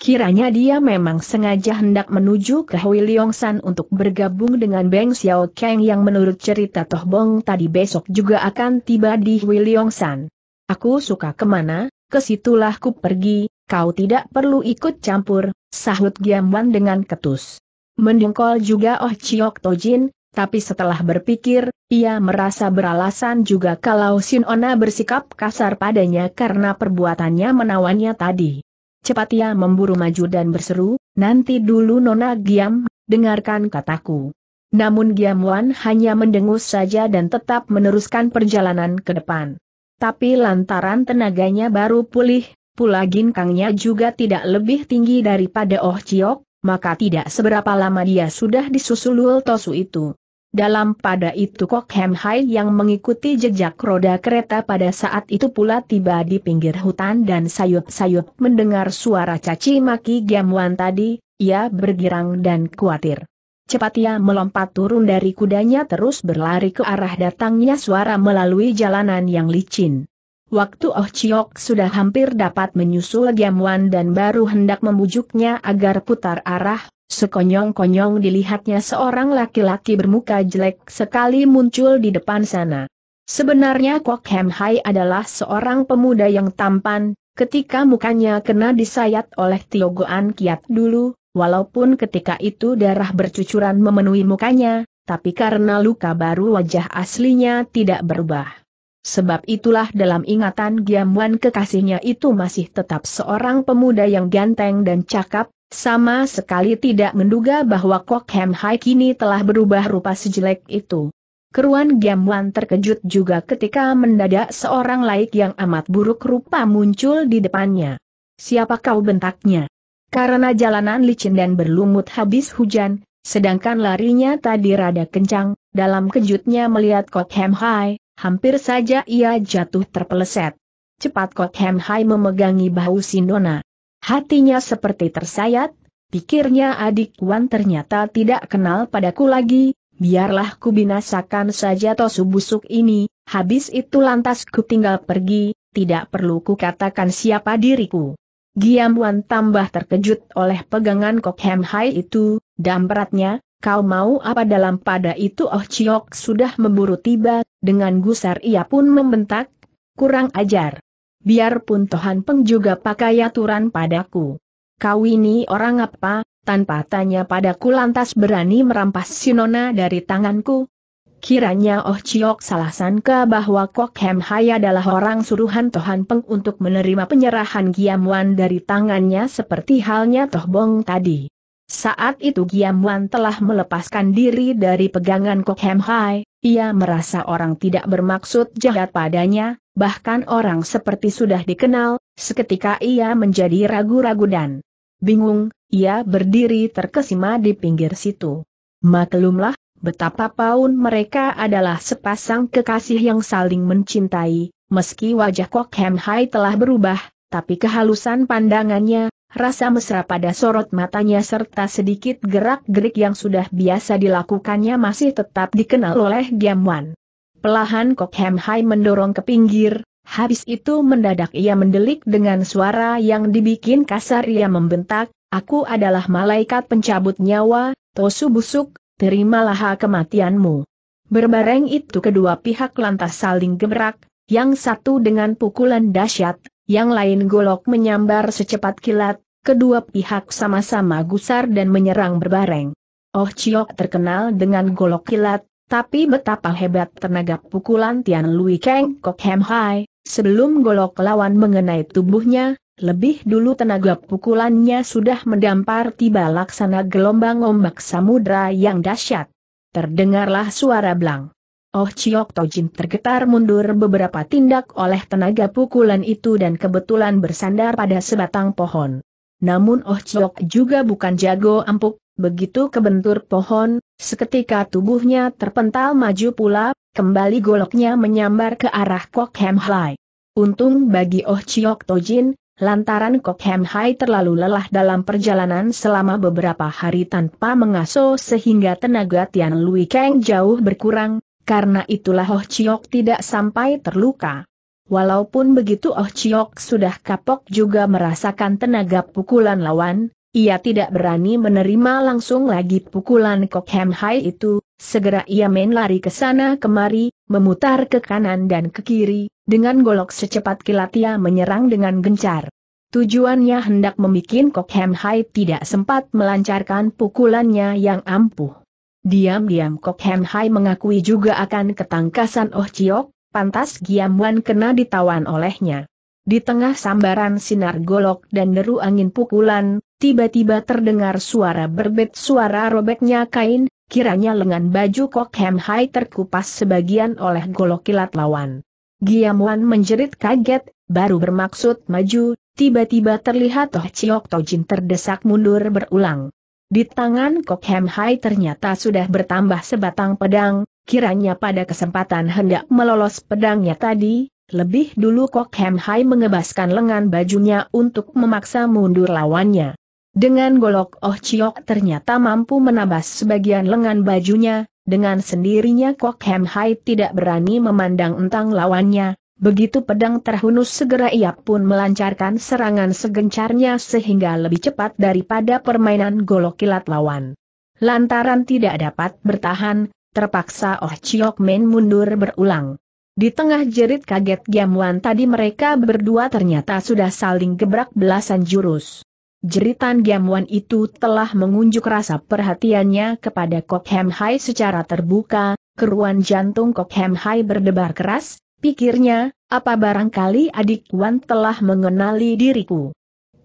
Kiranya dia memang sengaja hendak menuju ke Hui Leong San untuk bergabung dengan Beng Xiao Kang yang menurut cerita Toh Bong tadi besok juga akan tiba di Hui Leong San. Aku suka kemana, kesitulah ku pergi, kau tidak perlu ikut campur, sahut Giam Wan dengan ketus. Mendengkol juga Oh Chiok Tojin, tapi setelah berpikir, ia merasa beralasan juga kalau Ona bersikap kasar padanya karena perbuatannya menawannya tadi. Cepat ia memburu maju dan berseru, nanti dulu Nona Giam, dengarkan kataku. Namun Wan hanya mendengus saja dan tetap meneruskan perjalanan ke depan. Tapi lantaran tenaganya baru pulih, pula ginkangnya juga tidak lebih tinggi daripada Oh Chiok, maka tidak seberapa lama dia sudah disusul Lul Tosu itu. Dalam pada itu Kok Hem Hai yang mengikuti jejak roda kereta pada saat itu pula tiba di pinggir hutan dan sayup-sayup mendengar suara caci maki Wan tadi, ia bergirang dan khawatir. Cepat ia melompat turun dari kudanya terus berlari ke arah datangnya suara melalui jalanan yang licin. Waktu Oh Chiok sudah hampir dapat menyusul Wan dan baru hendak membujuknya agar putar arah, Sekonyong-konyong dilihatnya seorang laki-laki bermuka jelek sekali muncul di depan sana. Sebenarnya Kok Hem Hai adalah seorang pemuda yang tampan, ketika mukanya kena disayat oleh Goan Kiat dulu, walaupun ketika itu darah bercucuran memenuhi mukanya, tapi karena luka baru wajah aslinya tidak berubah. Sebab itulah dalam ingatan Giamuan kekasihnya itu masih tetap seorang pemuda yang ganteng dan cakap, sama sekali tidak menduga bahwa Kok Hem Hai kini telah berubah rupa sejelek itu. Keruan Giamwan terkejut juga ketika mendadak seorang laik yang amat buruk rupa muncul di depannya. Siapa kau bentaknya? Karena jalanan licin dan berlumut habis hujan, sedangkan larinya tadi rada kencang, dalam kejutnya melihat Kok Hem Hai, hampir saja ia jatuh terpeleset. Cepat Kok Hem Hai memegangi bahu Sinona. Hatinya seperti tersayat, pikirnya adik Wan ternyata tidak kenal padaku lagi, biarlah ku binasakan saja tosu busuk ini, habis itu lantas ku tinggal pergi, tidak perlu ku katakan siapa diriku. Giam Wan tambah terkejut oleh pegangan Kok Hem Hai itu, dan beratnya, kau mau apa dalam pada itu Oh Chiok sudah memburu tiba, dengan gusar ia pun membentak, kurang ajar biarpun Tuhan Peng juga pakai aturan padaku. Kau ini orang apa, tanpa tanya padaku lantas berani merampas Sinona dari tanganku? Kiranya Oh Chiok salah sangka bahwa Kok Hem Hai adalah orang suruhan Tuhan Peng untuk menerima penyerahan Wan dari tangannya seperti halnya Toh Bong tadi. Saat itu Giam Wan telah melepaskan diri dari pegangan Kok Hem Hai, ia merasa orang tidak bermaksud jahat padanya, bahkan orang seperti sudah dikenal, seketika ia menjadi ragu-ragu dan bingung, ia berdiri terkesima di pinggir situ. Maklumlah, betapa paun mereka adalah sepasang kekasih yang saling mencintai, meski wajah Kok Hem Hai telah berubah, tapi kehalusan pandangannya, Rasa mesra pada sorot matanya serta sedikit gerak-gerik yang sudah biasa dilakukannya masih tetap dikenal oleh Wan. Pelahan Kok Hem Hai mendorong ke pinggir, habis itu mendadak ia mendelik dengan suara yang dibikin kasar ia membentak, Aku adalah malaikat pencabut nyawa, Tosu busuk, terimalah kematianmu. Berbareng itu kedua pihak lantas saling gebrak, yang satu dengan pukulan dahsyat, yang lain golok menyambar secepat kilat, kedua pihak sama-sama gusar dan menyerang berbareng. Oh Chiok terkenal dengan golok kilat, tapi betapa hebat tenaga pukulan Tian Lui Kang Kok Hem Hai, sebelum golok lawan mengenai tubuhnya, lebih dulu tenaga pukulannya sudah mendampar tiba laksana gelombang ombak samudra yang dahsyat. Terdengarlah suara belang. Oh Chiok Tojin tergetar mundur beberapa tindak oleh tenaga pukulan itu dan kebetulan bersandar pada sebatang pohon. Namun Oh Chiok juga bukan jago empuk, begitu kebentur pohon, seketika tubuhnya terpental maju pula, kembali goloknya menyambar ke arah Kok Hem Hai. Untung bagi Oh Chiok Tojin, lantaran Kok Hem Hai terlalu lelah dalam perjalanan selama beberapa hari tanpa mengaso sehingga tenaga Tian Lui Kang jauh berkurang, karena itulah Oh Chiok tidak sampai terluka. Walaupun begitu Oh Chiok sudah kapok juga merasakan tenaga pukulan lawan, ia tidak berani menerima langsung lagi pukulan Kok Hem Hai itu, segera ia main lari ke sana kemari, memutar ke kanan dan ke kiri, dengan golok secepat kilat ia menyerang dengan gencar. Tujuannya hendak membuat Kok Hem Hai tidak sempat melancarkan pukulannya yang ampuh. Diam-diam Kok Hem Hai mengakui juga akan ketangkasan Oh Chiok, pantas Giam Wan kena ditawan olehnya. Di tengah sambaran sinar golok dan deru angin pukulan, tiba-tiba terdengar suara berbet suara robeknya kain, kiranya lengan baju Kok Hem Hai terkupas sebagian oleh golok kilat lawan. Giam Wan menjerit kaget, baru bermaksud maju, tiba-tiba terlihat Oh Chiok Tojin terdesak mundur berulang. Di tangan Kok Hem Hai ternyata sudah bertambah sebatang pedang, kiranya pada kesempatan hendak melolos pedangnya tadi, lebih dulu Kok Hem Hai mengebaskan lengan bajunya untuk memaksa mundur lawannya. Dengan golok Oh Chiok ternyata mampu menabas sebagian lengan bajunya, dengan sendirinya Kok Hem Hai tidak berani memandang entang lawannya, Begitu pedang terhunus segera ia pun melancarkan serangan segencarnya sehingga lebih cepat daripada permainan golok kilat lawan. Lantaran tidak dapat bertahan, terpaksa Oh Chiok Men mundur berulang. Di tengah jerit kaget Giamwan tadi mereka berdua ternyata sudah saling gebrak belasan jurus. Jeritan Giamwan itu telah mengunjuk rasa perhatiannya kepada Kok Hem Hai secara terbuka, keruan jantung Kok Hem Hai berdebar keras, Pikirnya, apa barangkali adik Wan telah mengenali diriku?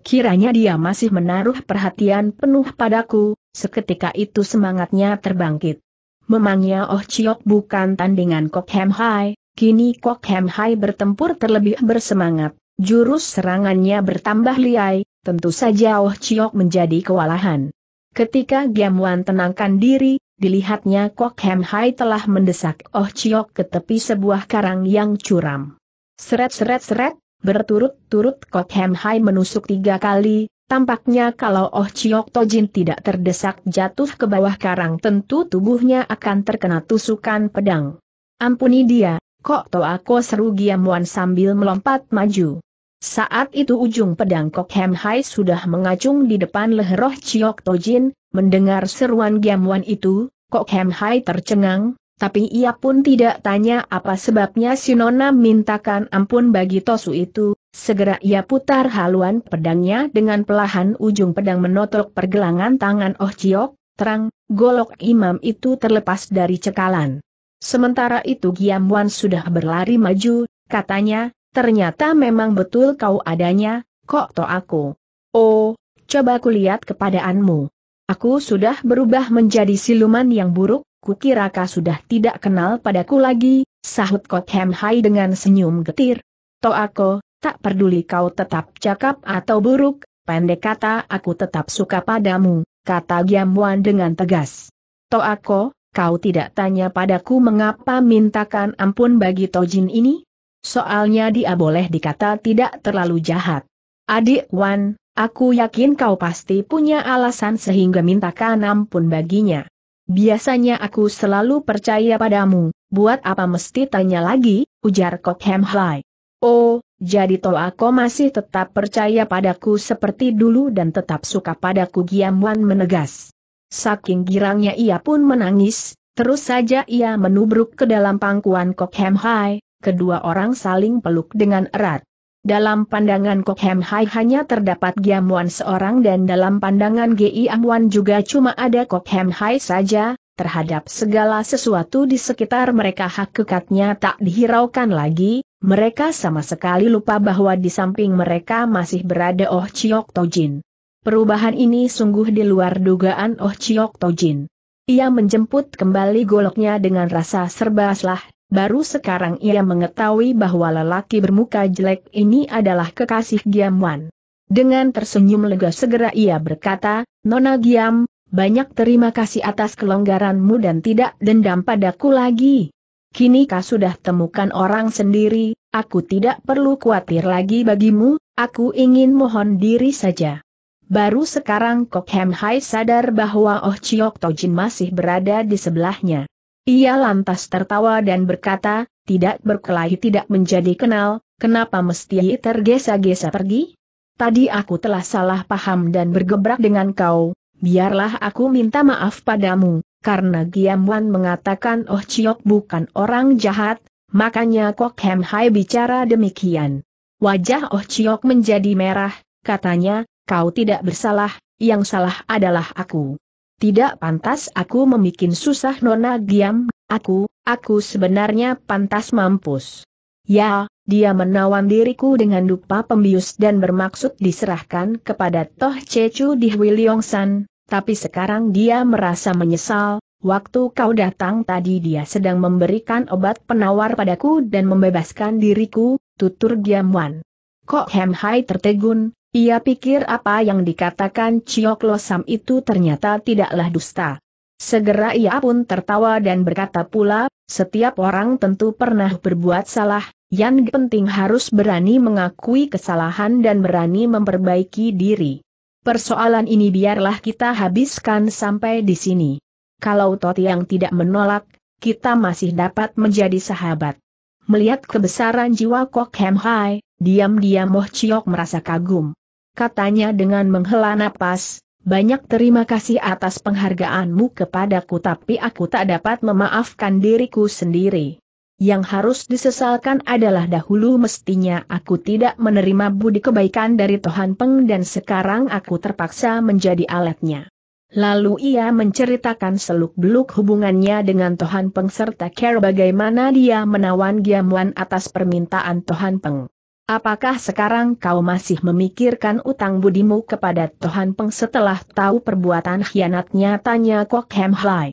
Kiranya dia masih menaruh perhatian penuh padaku, seketika itu semangatnya terbangkit. Memangnya Oh Chiok bukan tandingan Kok Hem Hai, kini Kok Hem Hai bertempur terlebih bersemangat, jurus serangannya bertambah liai, tentu saja Oh Chiok menjadi kewalahan. Ketika Giam Wan tenangkan diri, Dilihatnya Kok Hem Hai telah mendesak Oh Chiok ke tepi sebuah karang yang curam. Seret-seret-seret, berturut-turut Kok Hem Hai menusuk tiga kali, Tampaknya kalau Oh Chiok Tojin tidak terdesak jatuh ke bawah karang tentu tubuhnya akan terkena tusukan pedang. Ampuni dia, kok to aku seru Giamuan sambil melompat maju. Saat itu ujung pedang Kok Hem Hai sudah mengacung di depan leher roh Chiok Tojin, mendengar seruan Giam Wan itu, Kok Hem Hai tercengang, tapi ia pun tidak tanya apa sebabnya Sinona mintakan ampun bagi Tosu itu, segera ia putar haluan pedangnya dengan pelahan ujung pedang menotok pergelangan tangan Oh Chiok, terang, golok imam itu terlepas dari cekalan. Sementara itu Giam Wan sudah berlari maju, katanya, Ternyata memang betul kau adanya, kok to aku. Oh, coba kulihat kepadaanmu. Aku sudah berubah menjadi siluman yang buruk, kukira kau sudah tidak kenal padaku lagi, sahut Kot Hem Hai dengan senyum getir. To aku, tak peduli kau tetap cakap atau buruk, pendek kata aku tetap suka padamu, kata Giamwan dengan tegas. To aku, kau tidak tanya padaku mengapa mintakan ampun bagi Tojin ini? Soalnya dia boleh dikata tidak terlalu jahat. Adik Wan, aku yakin kau pasti punya alasan sehingga mintakan ampun baginya. Biasanya aku selalu percaya padamu, buat apa mesti tanya lagi, ujar Kok Hem Hai. Oh, jadi toh aku masih tetap percaya padaku seperti dulu dan tetap suka padaku Giam Wan menegas. Saking girangnya ia pun menangis, terus saja ia menubruk ke dalam pangkuan Kok Hem Hai, kedua orang saling peluk dengan erat. Dalam pandangan Kok Hem Hai hanya terdapat Giamuan seorang dan dalam pandangan Gi Amwan juga cuma ada Kok Hem Hai saja, terhadap segala sesuatu di sekitar mereka hak kekatnya tak dihiraukan lagi, mereka sama sekali lupa bahwa di samping mereka masih berada Oh Chiok Tojin. Perubahan ini sungguh di luar dugaan Oh Chiok Tojin. Ia menjemput kembali goloknya dengan rasa serba salah Baru sekarang ia mengetahui bahwa lelaki bermuka jelek ini adalah kekasih Giam Wan. Dengan tersenyum lega segera ia berkata, Nona Giam, banyak terima kasih atas kelonggaranmu dan tidak dendam padaku lagi. Kini kau sudah temukan orang sendiri, aku tidak perlu khawatir lagi bagimu, aku ingin mohon diri saja. Baru sekarang Kok Hem Hai sadar bahwa Oh Chiok Tojin masih berada di sebelahnya. Ia lantas tertawa dan berkata, tidak berkelahi tidak menjadi kenal, kenapa mesti tergesa-gesa pergi? Tadi aku telah salah paham dan bergebrak dengan kau, biarlah aku minta maaf padamu, karena Giamwan mengatakan Oh Chiok bukan orang jahat, makanya Kok Hem Hai bicara demikian. Wajah Oh Chiok menjadi merah, katanya, kau tidak bersalah, yang salah adalah aku. Tidak pantas aku memikin susah Nona diam, aku, aku sebenarnya pantas mampus. Ya, dia menawan diriku dengan dupa pembius dan bermaksud diserahkan kepada Toh Cecu di Huiliongsan, tapi sekarang dia merasa menyesal, waktu kau datang tadi dia sedang memberikan obat penawar padaku dan membebaskan diriku, tutur Giam Wan. Kok Hem Hai tertegun, ia pikir apa yang dikatakan Ciok Losam itu ternyata tidaklah dusta. Segera ia pun tertawa dan berkata pula, setiap orang tentu pernah berbuat salah, yang penting harus berani mengakui kesalahan dan berani memperbaiki diri. Persoalan ini biarlah kita habiskan sampai di sini. Kalau Toti yang tidak menolak, kita masih dapat menjadi sahabat. Melihat kebesaran jiwa Kok Hem Hai, diam-diam Moh Chiok merasa kagum katanya dengan menghela napas, banyak terima kasih atas penghargaanmu kepadaku tapi aku tak dapat memaafkan diriku sendiri. Yang harus disesalkan adalah dahulu mestinya aku tidak menerima budi kebaikan dari Tohan Peng dan sekarang aku terpaksa menjadi alatnya. Lalu ia menceritakan seluk-beluk hubungannya dengan Tohan Peng serta care bagaimana dia menawan Giamuan atas permintaan Tohan Peng. Apakah sekarang kau masih memikirkan utang budimu kepada Tuhan Peng setelah tahu perbuatan khianatnya tanya Kok Hem Hlai.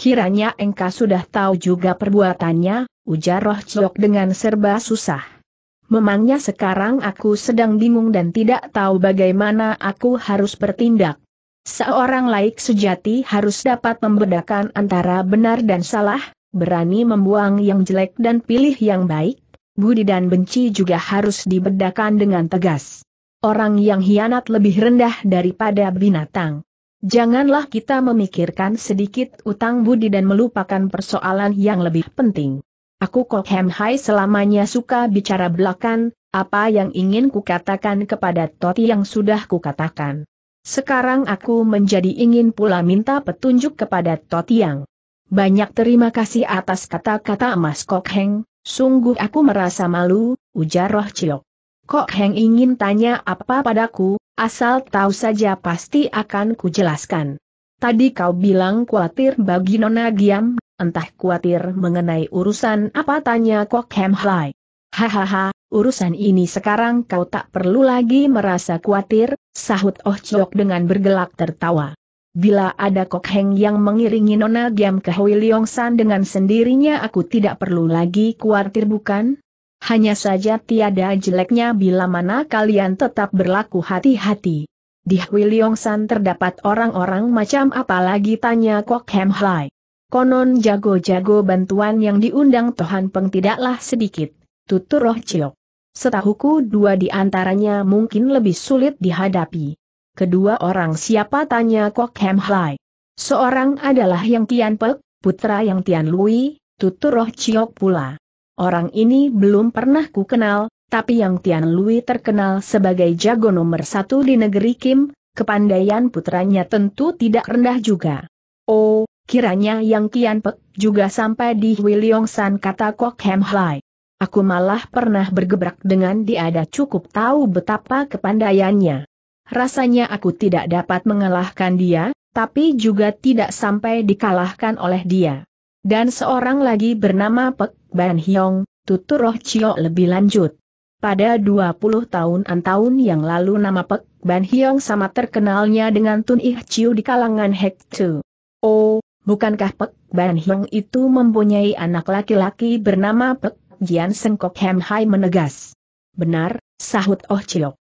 Kiranya engkau sudah tahu juga perbuatannya, ujar Roh Chok dengan serba susah. Memangnya sekarang aku sedang bingung dan tidak tahu bagaimana aku harus bertindak. Seorang laik sejati harus dapat membedakan antara benar dan salah, berani membuang yang jelek dan pilih yang baik, budi dan benci juga harus dibedakan dengan tegas. Orang yang hianat lebih rendah daripada binatang. Janganlah kita memikirkan sedikit utang budi dan melupakan persoalan yang lebih penting. Aku kok hem Hai selamanya suka bicara belakang, apa yang ingin kukatakan kepada Toti yang sudah kukatakan. Sekarang aku menjadi ingin pula minta petunjuk kepada yang. Banyak terima kasih atas kata-kata Mas Kokheng, Sungguh aku merasa malu, ujar Roh Chiok. Kok Heng ingin tanya apa padaku, asal tahu saja pasti akan kujelaskan. Tadi kau bilang khawatir bagi Nona Giam, entah khawatir mengenai urusan apa tanya Kok Hem Hai. Hahaha, urusan ini sekarang kau tak perlu lagi merasa khawatir, sahut Oh Chiok dengan bergelak tertawa. Bila ada Kok Heng yang mengiringi Nona Giam ke Hui Leong San dengan sendirinya aku tidak perlu lagi kuartir, bukan? Hanya saja tiada jeleknya bila mana kalian tetap berlaku hati-hati. Di Hui Leong San terdapat orang-orang macam apa lagi tanya Kok Hem Hai. Konon jago-jago bantuan yang diundang Tuhan Peng tidaklah sedikit, tutur Roh Ciok. Setahuku dua di antaranya mungkin lebih sulit dihadapi. Kedua orang siapa tanya Kok Hem Hai. Seorang adalah yang Tian Pek, putra yang Tian Lui, tutur Roh Chiok pula. Orang ini belum pernah ku kenal, tapi yang Tian Lui terkenal sebagai jago nomor satu di negeri Kim, kepandaian putranya tentu tidak rendah juga. Oh, kiranya yang Tian Pek juga sampai di Wiliong San kata Kok Hem Hai. Aku malah pernah bergebrak dengan dia ada cukup tahu betapa kepandaiannya. Rasanya aku tidak dapat mengalahkan dia, tapi juga tidak sampai dikalahkan oleh dia. Dan seorang lagi bernama Pek Ban Hyong, tutur Roh Chio lebih lanjut. Pada 20 an tahun yang lalu nama Pek Ban Hyong sama terkenalnya dengan Tun Ih Chiu di kalangan Hek Tu. Oh, bukankah Pek Ban Hyong itu mempunyai anak laki-laki bernama Pek Jian Sengkok Hem Hai menegas. Benar, sahut Oh Chiok.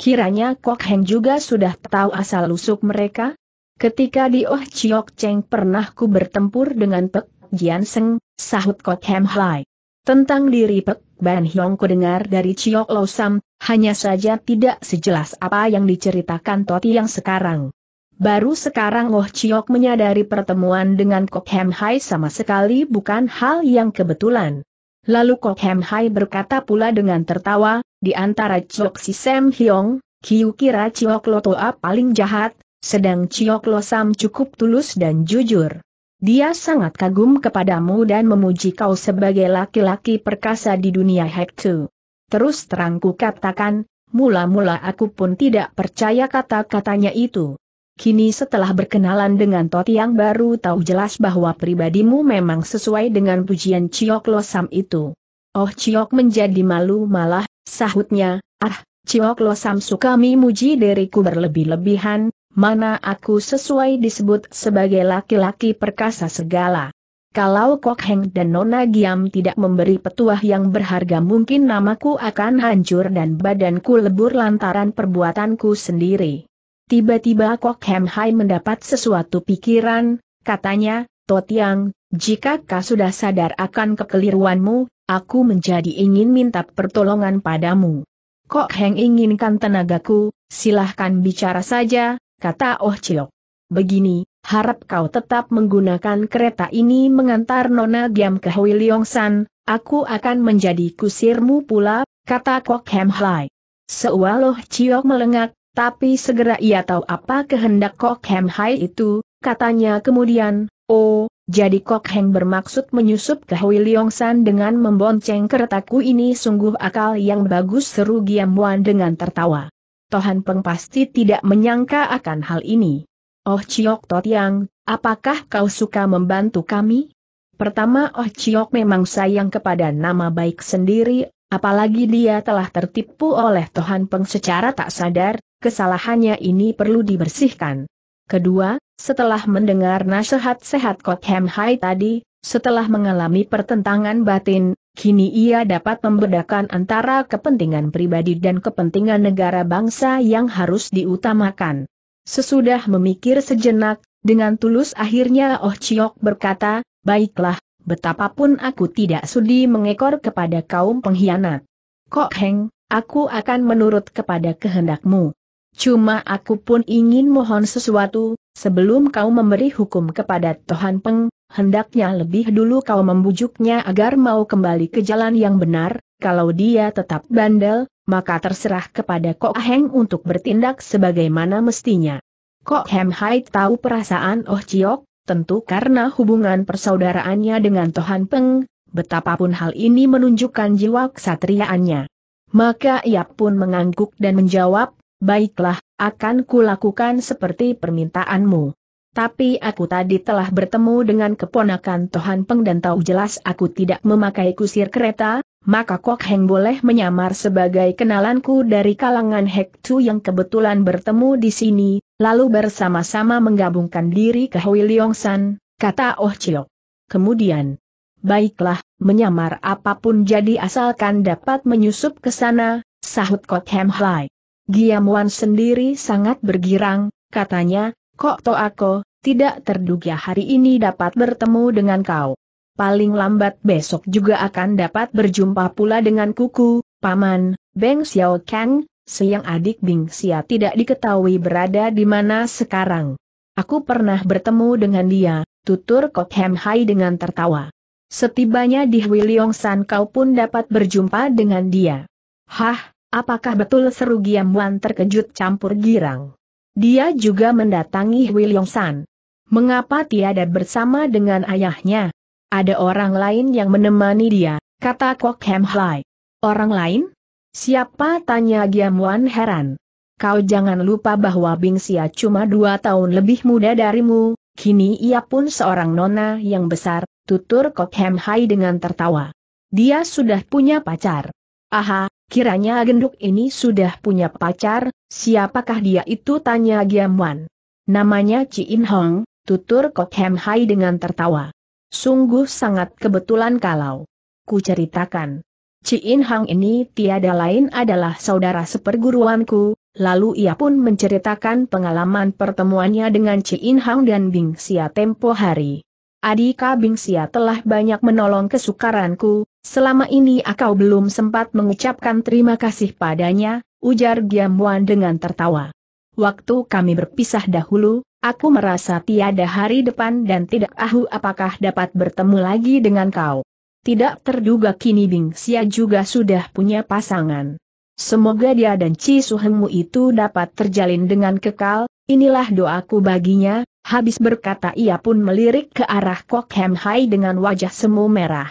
Kiranya Kok Heng juga sudah tahu asal lusuk mereka? Ketika di Oh Chiok Cheng pernah ku bertempur dengan Pek Jian Seng, sahut Kok Hem Hai. Tentang diri Pek Ban Hiong ku dengar dari Chiok Lo Sam, hanya saja tidak sejelas apa yang diceritakan Toti yang sekarang. Baru sekarang Oh Chiok menyadari pertemuan dengan Kok Hem Hai sama sekali bukan hal yang kebetulan. Lalu Kok Hem Hai berkata pula dengan tertawa, di antara Chok Si Sam Hyong, Kiu kira Chok Lo Toa paling jahat, sedang Chok Lo Sam cukup tulus dan jujur. Dia sangat kagum kepadamu dan memuji kau sebagai laki-laki perkasa di dunia Hektu. Terus terangku katakan, mula-mula aku pun tidak percaya kata-katanya itu. Kini setelah berkenalan dengan Toti yang baru tahu jelas bahwa pribadimu memang sesuai dengan pujian Ciok Losam itu. Oh Ciok menjadi malu malah, sahutnya, ah, Ciok Losam suka memuji diriku berlebih-lebihan, mana aku sesuai disebut sebagai laki-laki perkasa segala. Kalau Kok Heng dan Nona Giam tidak memberi petuah yang berharga mungkin namaku akan hancur dan badanku lebur lantaran perbuatanku sendiri. Tiba-tiba Kok Hem Hai mendapat sesuatu pikiran, katanya, Totiang, jika kau sudah sadar akan kekeliruanmu, aku menjadi ingin minta pertolongan padamu. Kok Heng inginkan tenagaku, silahkan bicara saja, kata Oh Chiok. Begini, harap kau tetap menggunakan kereta ini mengantar Nona Giam ke Hui Leong San, aku akan menjadi kusirmu pula, kata Kok Hem Hai. Seualoh Ciok melengak, tapi segera ia tahu apa kehendak Kok Hem Hai itu, katanya kemudian, oh, jadi Kok Heng bermaksud menyusup ke Hui Leong San dengan membonceng keretaku ini sungguh akal yang bagus seru Giam Wan dengan tertawa. Tohan Peng pasti tidak menyangka akan hal ini. Oh Chiok Yang, apakah kau suka membantu kami? Pertama Oh Chiok memang sayang kepada nama baik sendiri, apalagi dia telah tertipu oleh Tohan Peng secara tak sadar, kesalahannya ini perlu dibersihkan. Kedua, setelah mendengar nasihat sehat Kok Hem Hai tadi, setelah mengalami pertentangan batin, kini ia dapat membedakan antara kepentingan pribadi dan kepentingan negara bangsa yang harus diutamakan. Sesudah memikir sejenak, dengan tulus akhirnya Oh Chiok berkata, Baiklah, betapapun aku tidak sudi mengekor kepada kaum pengkhianat. Kok Heng, aku akan menurut kepada kehendakmu. Cuma aku pun ingin mohon sesuatu, sebelum kau memberi hukum kepada Tohan Peng, hendaknya lebih dulu kau membujuknya agar mau kembali ke jalan yang benar, kalau dia tetap bandel, maka terserah kepada Kok Heng untuk bertindak sebagaimana mestinya. Kok Hem Hai tahu perasaan Oh Chiok, tentu karena hubungan persaudaraannya dengan Tohan Peng, betapapun hal ini menunjukkan jiwa kesatriaannya. Maka ia pun mengangguk dan menjawab, Baiklah, akan kulakukan seperti permintaanmu. Tapi aku tadi telah bertemu dengan keponakan Tohan Peng dan tahu jelas aku tidak memakai kusir kereta, maka Kok Heng boleh menyamar sebagai kenalanku dari kalangan Hek Tu yang kebetulan bertemu di sini, lalu bersama-sama menggabungkan diri ke Hui Leong San, kata Oh Chiok. Kemudian, baiklah, menyamar apapun jadi asalkan dapat menyusup ke sana, sahut Kok Heng Hai. Giamuan sendiri sangat bergirang, katanya, kok to aku, tidak terduga hari ini dapat bertemu dengan kau. Paling lambat besok juga akan dapat berjumpa pula dengan kuku, paman, Beng Xiao Kang, seyang adik Bing Xia tidak diketahui berada di mana sekarang. Aku pernah bertemu dengan dia, tutur Kok Hem Hai dengan tertawa. Setibanya di Wiliong San kau pun dapat berjumpa dengan dia. Hah, Apakah betul seru Giam Wan terkejut campur girang? Dia juga mendatangi Yong San. Mengapa tiada bersama dengan ayahnya? Ada orang lain yang menemani dia, kata Kok Hem Hai. Orang lain? Siapa tanya Giam Wan heran. Kau jangan lupa bahwa Bing Xia cuma dua tahun lebih muda darimu, kini ia pun seorang nona yang besar, tutur Kok Hem Hai dengan tertawa. Dia sudah punya pacar. Aha, Kiranya genduk ini sudah punya pacar, siapakah dia itu tanya Giamwan. Namanya Chi In Hong, tutur Kok Hem Hai dengan tertawa. Sungguh sangat kebetulan kalau ku ceritakan. Chi In Hong ini tiada lain adalah saudara seperguruanku, lalu ia pun menceritakan pengalaman pertemuannya dengan Chi In Hong dan Bing Xia tempo hari. Adika Bing Xia telah banyak menolong kesukaranku, Selama ini akau belum sempat mengucapkan terima kasih padanya, ujar Giamuan dengan tertawa. Waktu kami berpisah dahulu, aku merasa tiada hari depan dan tidak tahu apakah dapat bertemu lagi dengan kau. Tidak terduga kini Bing Xia juga sudah punya pasangan. Semoga dia dan Ci Suhengmu itu dapat terjalin dengan kekal, inilah doaku baginya, habis berkata ia pun melirik ke arah Kok Hem Hai dengan wajah semu merah.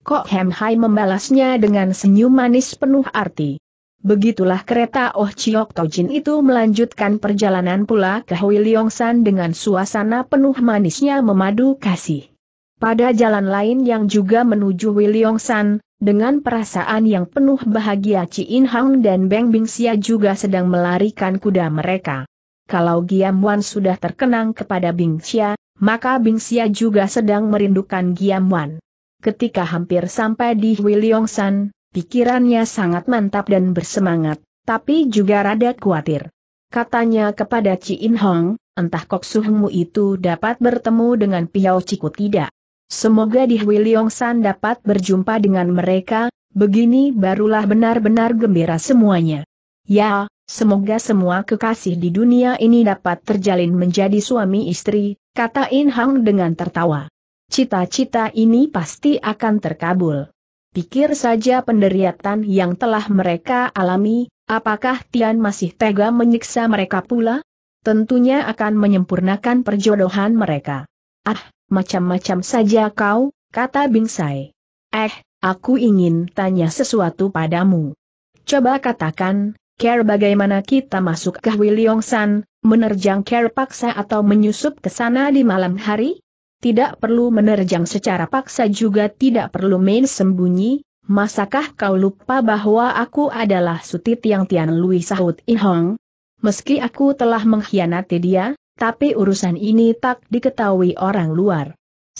Kok Hem Hai membalasnya dengan senyum manis penuh arti. Begitulah kereta Oh Chiok Tojin itu melanjutkan perjalanan pula ke Hui San dengan suasana penuh manisnya memadu kasih. Pada jalan lain yang juga menuju Hui San, dengan perasaan yang penuh bahagia Chi In Hang dan Beng Bing Xia juga sedang melarikan kuda mereka. Kalau Giam Wan sudah terkenang kepada Bing Xia, maka Bing Xia juga sedang merindukan Giam Wan. Ketika hampir sampai di Huiliongsan, pikirannya sangat mantap dan bersemangat, tapi juga rada khawatir. Katanya kepada Chi In Hong, entah Kok suhumu itu dapat bertemu dengan Piao Ciku tidak. Semoga di Huiliongsan dapat berjumpa dengan mereka, begini barulah benar-benar gembira semuanya. Ya, semoga semua kekasih di dunia ini dapat terjalin menjadi suami istri, kata In Hong dengan tertawa cita-cita ini pasti akan terkabul. Pikir saja penderitaan yang telah mereka alami, apakah Tian masih tega menyiksa mereka pula? Tentunya akan menyempurnakan perjodohan mereka. Ah, macam-macam saja kau, kata Bingsai. Eh, aku ingin tanya sesuatu padamu. Coba katakan, care bagaimana kita masuk ke Wiliong San, menerjang care paksa atau menyusup ke sana di malam hari? tidak perlu menerjang secara paksa juga tidak perlu main sembunyi, masakah kau lupa bahwa aku adalah sutit yang Tian Lui sahut In Hong? Meski aku telah mengkhianati dia, tapi urusan ini tak diketahui orang luar.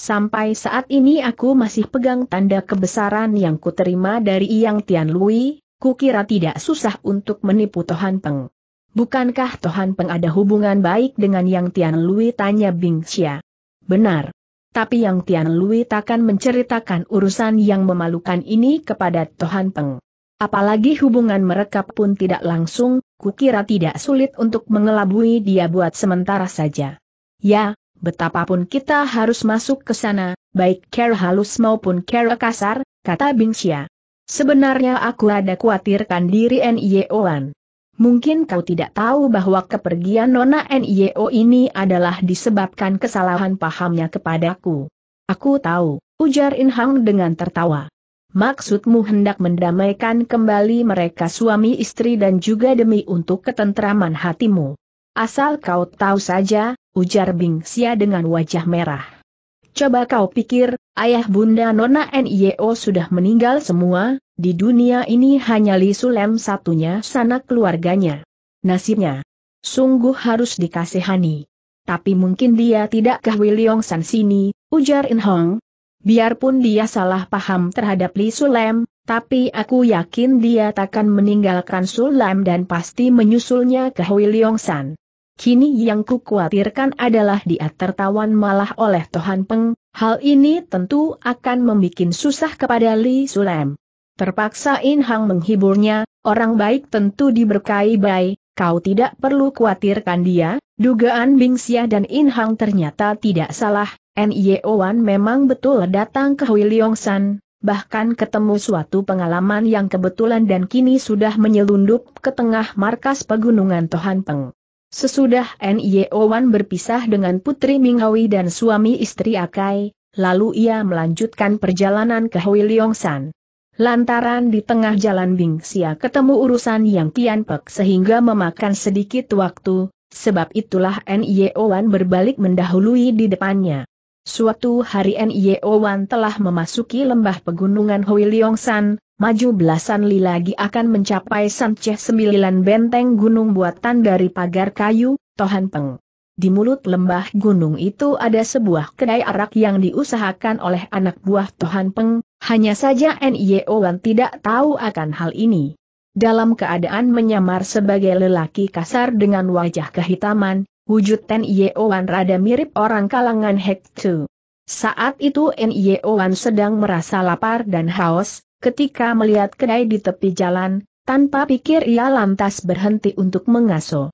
Sampai saat ini aku masih pegang tanda kebesaran yang kuterima dari Yang Tian Lui, kukira tidak susah untuk menipu Tohan Peng. Bukankah Tohan Peng ada hubungan baik dengan Yang Tian Lui tanya Bing Xia. Benar. Tapi yang Tian Lui takkan menceritakan urusan yang memalukan ini kepada Tohan Peng. Apalagi hubungan mereka pun tidak langsung, kukira tidak sulit untuk mengelabui dia buat sementara saja. Ya, betapapun kita harus masuk ke sana, baik care halus maupun care kasar, kata Bingxia. Sebenarnya aku ada khawatirkan diri N.I.O.an. Mungkin kau tidak tahu bahwa kepergian Nona NIO ini adalah disebabkan kesalahan pahamnya kepadaku. Aku tahu, ujar In dengan tertawa. Maksudmu hendak mendamaikan kembali mereka suami istri dan juga demi untuk ketentraman hatimu. Asal kau tahu saja, ujar Bing Xia dengan wajah merah. Coba kau pikir, ayah bunda Nona NIO sudah meninggal semua, di dunia ini hanya Li Sulem satunya sanak keluarganya. Nasibnya sungguh harus dikasihani. Tapi mungkin dia tidak ke Wiliong San sini, ujar In Hong. Biarpun dia salah paham terhadap Li Sulem, tapi aku yakin dia takkan meninggalkan Sulem dan pasti menyusulnya ke Wiliong San. Kini yang kukhawatirkan adalah dia tertawan malah oleh Tohan Peng, hal ini tentu akan membuat susah kepada Li Sulem. Terpaksa In Hang menghiburnya, orang baik tentu diberkahi baik, kau tidak perlu khawatirkan dia, dugaan Bing Xia dan In Hang ternyata tidak salah, Nio Wan memang betul datang ke Hui Leong San, bahkan ketemu suatu pengalaman yang kebetulan dan kini sudah menyelundup ke tengah markas pegunungan Tohan Peng. Sesudah Nio Wan berpisah dengan Putri Minghui dan suami istri Akai, lalu ia melanjutkan perjalanan ke Hui Leong San. Lantaran di tengah jalan Bingsia ketemu urusan yang Tian pek sehingga memakan sedikit waktu, sebab itulah N.I.O.Wan berbalik mendahului di depannya. Suatu hari N.I.O.Wan telah memasuki lembah pegunungan Hoi San, maju belasan li lagi akan mencapai Sanceh sembilan benteng gunung buatan dari pagar kayu, Tohan Peng. Di mulut lembah gunung itu ada sebuah kedai arak yang diusahakan oleh anak buah Tohan Peng, hanya saja Wan tidak tahu akan hal ini. Dalam keadaan menyamar sebagai lelaki kasar dengan wajah kehitaman, wujud Wan rada mirip orang kalangan Hek Tu. Saat itu Wan sedang merasa lapar dan haus, ketika melihat kedai di tepi jalan, tanpa pikir ia lantas berhenti untuk mengasuh.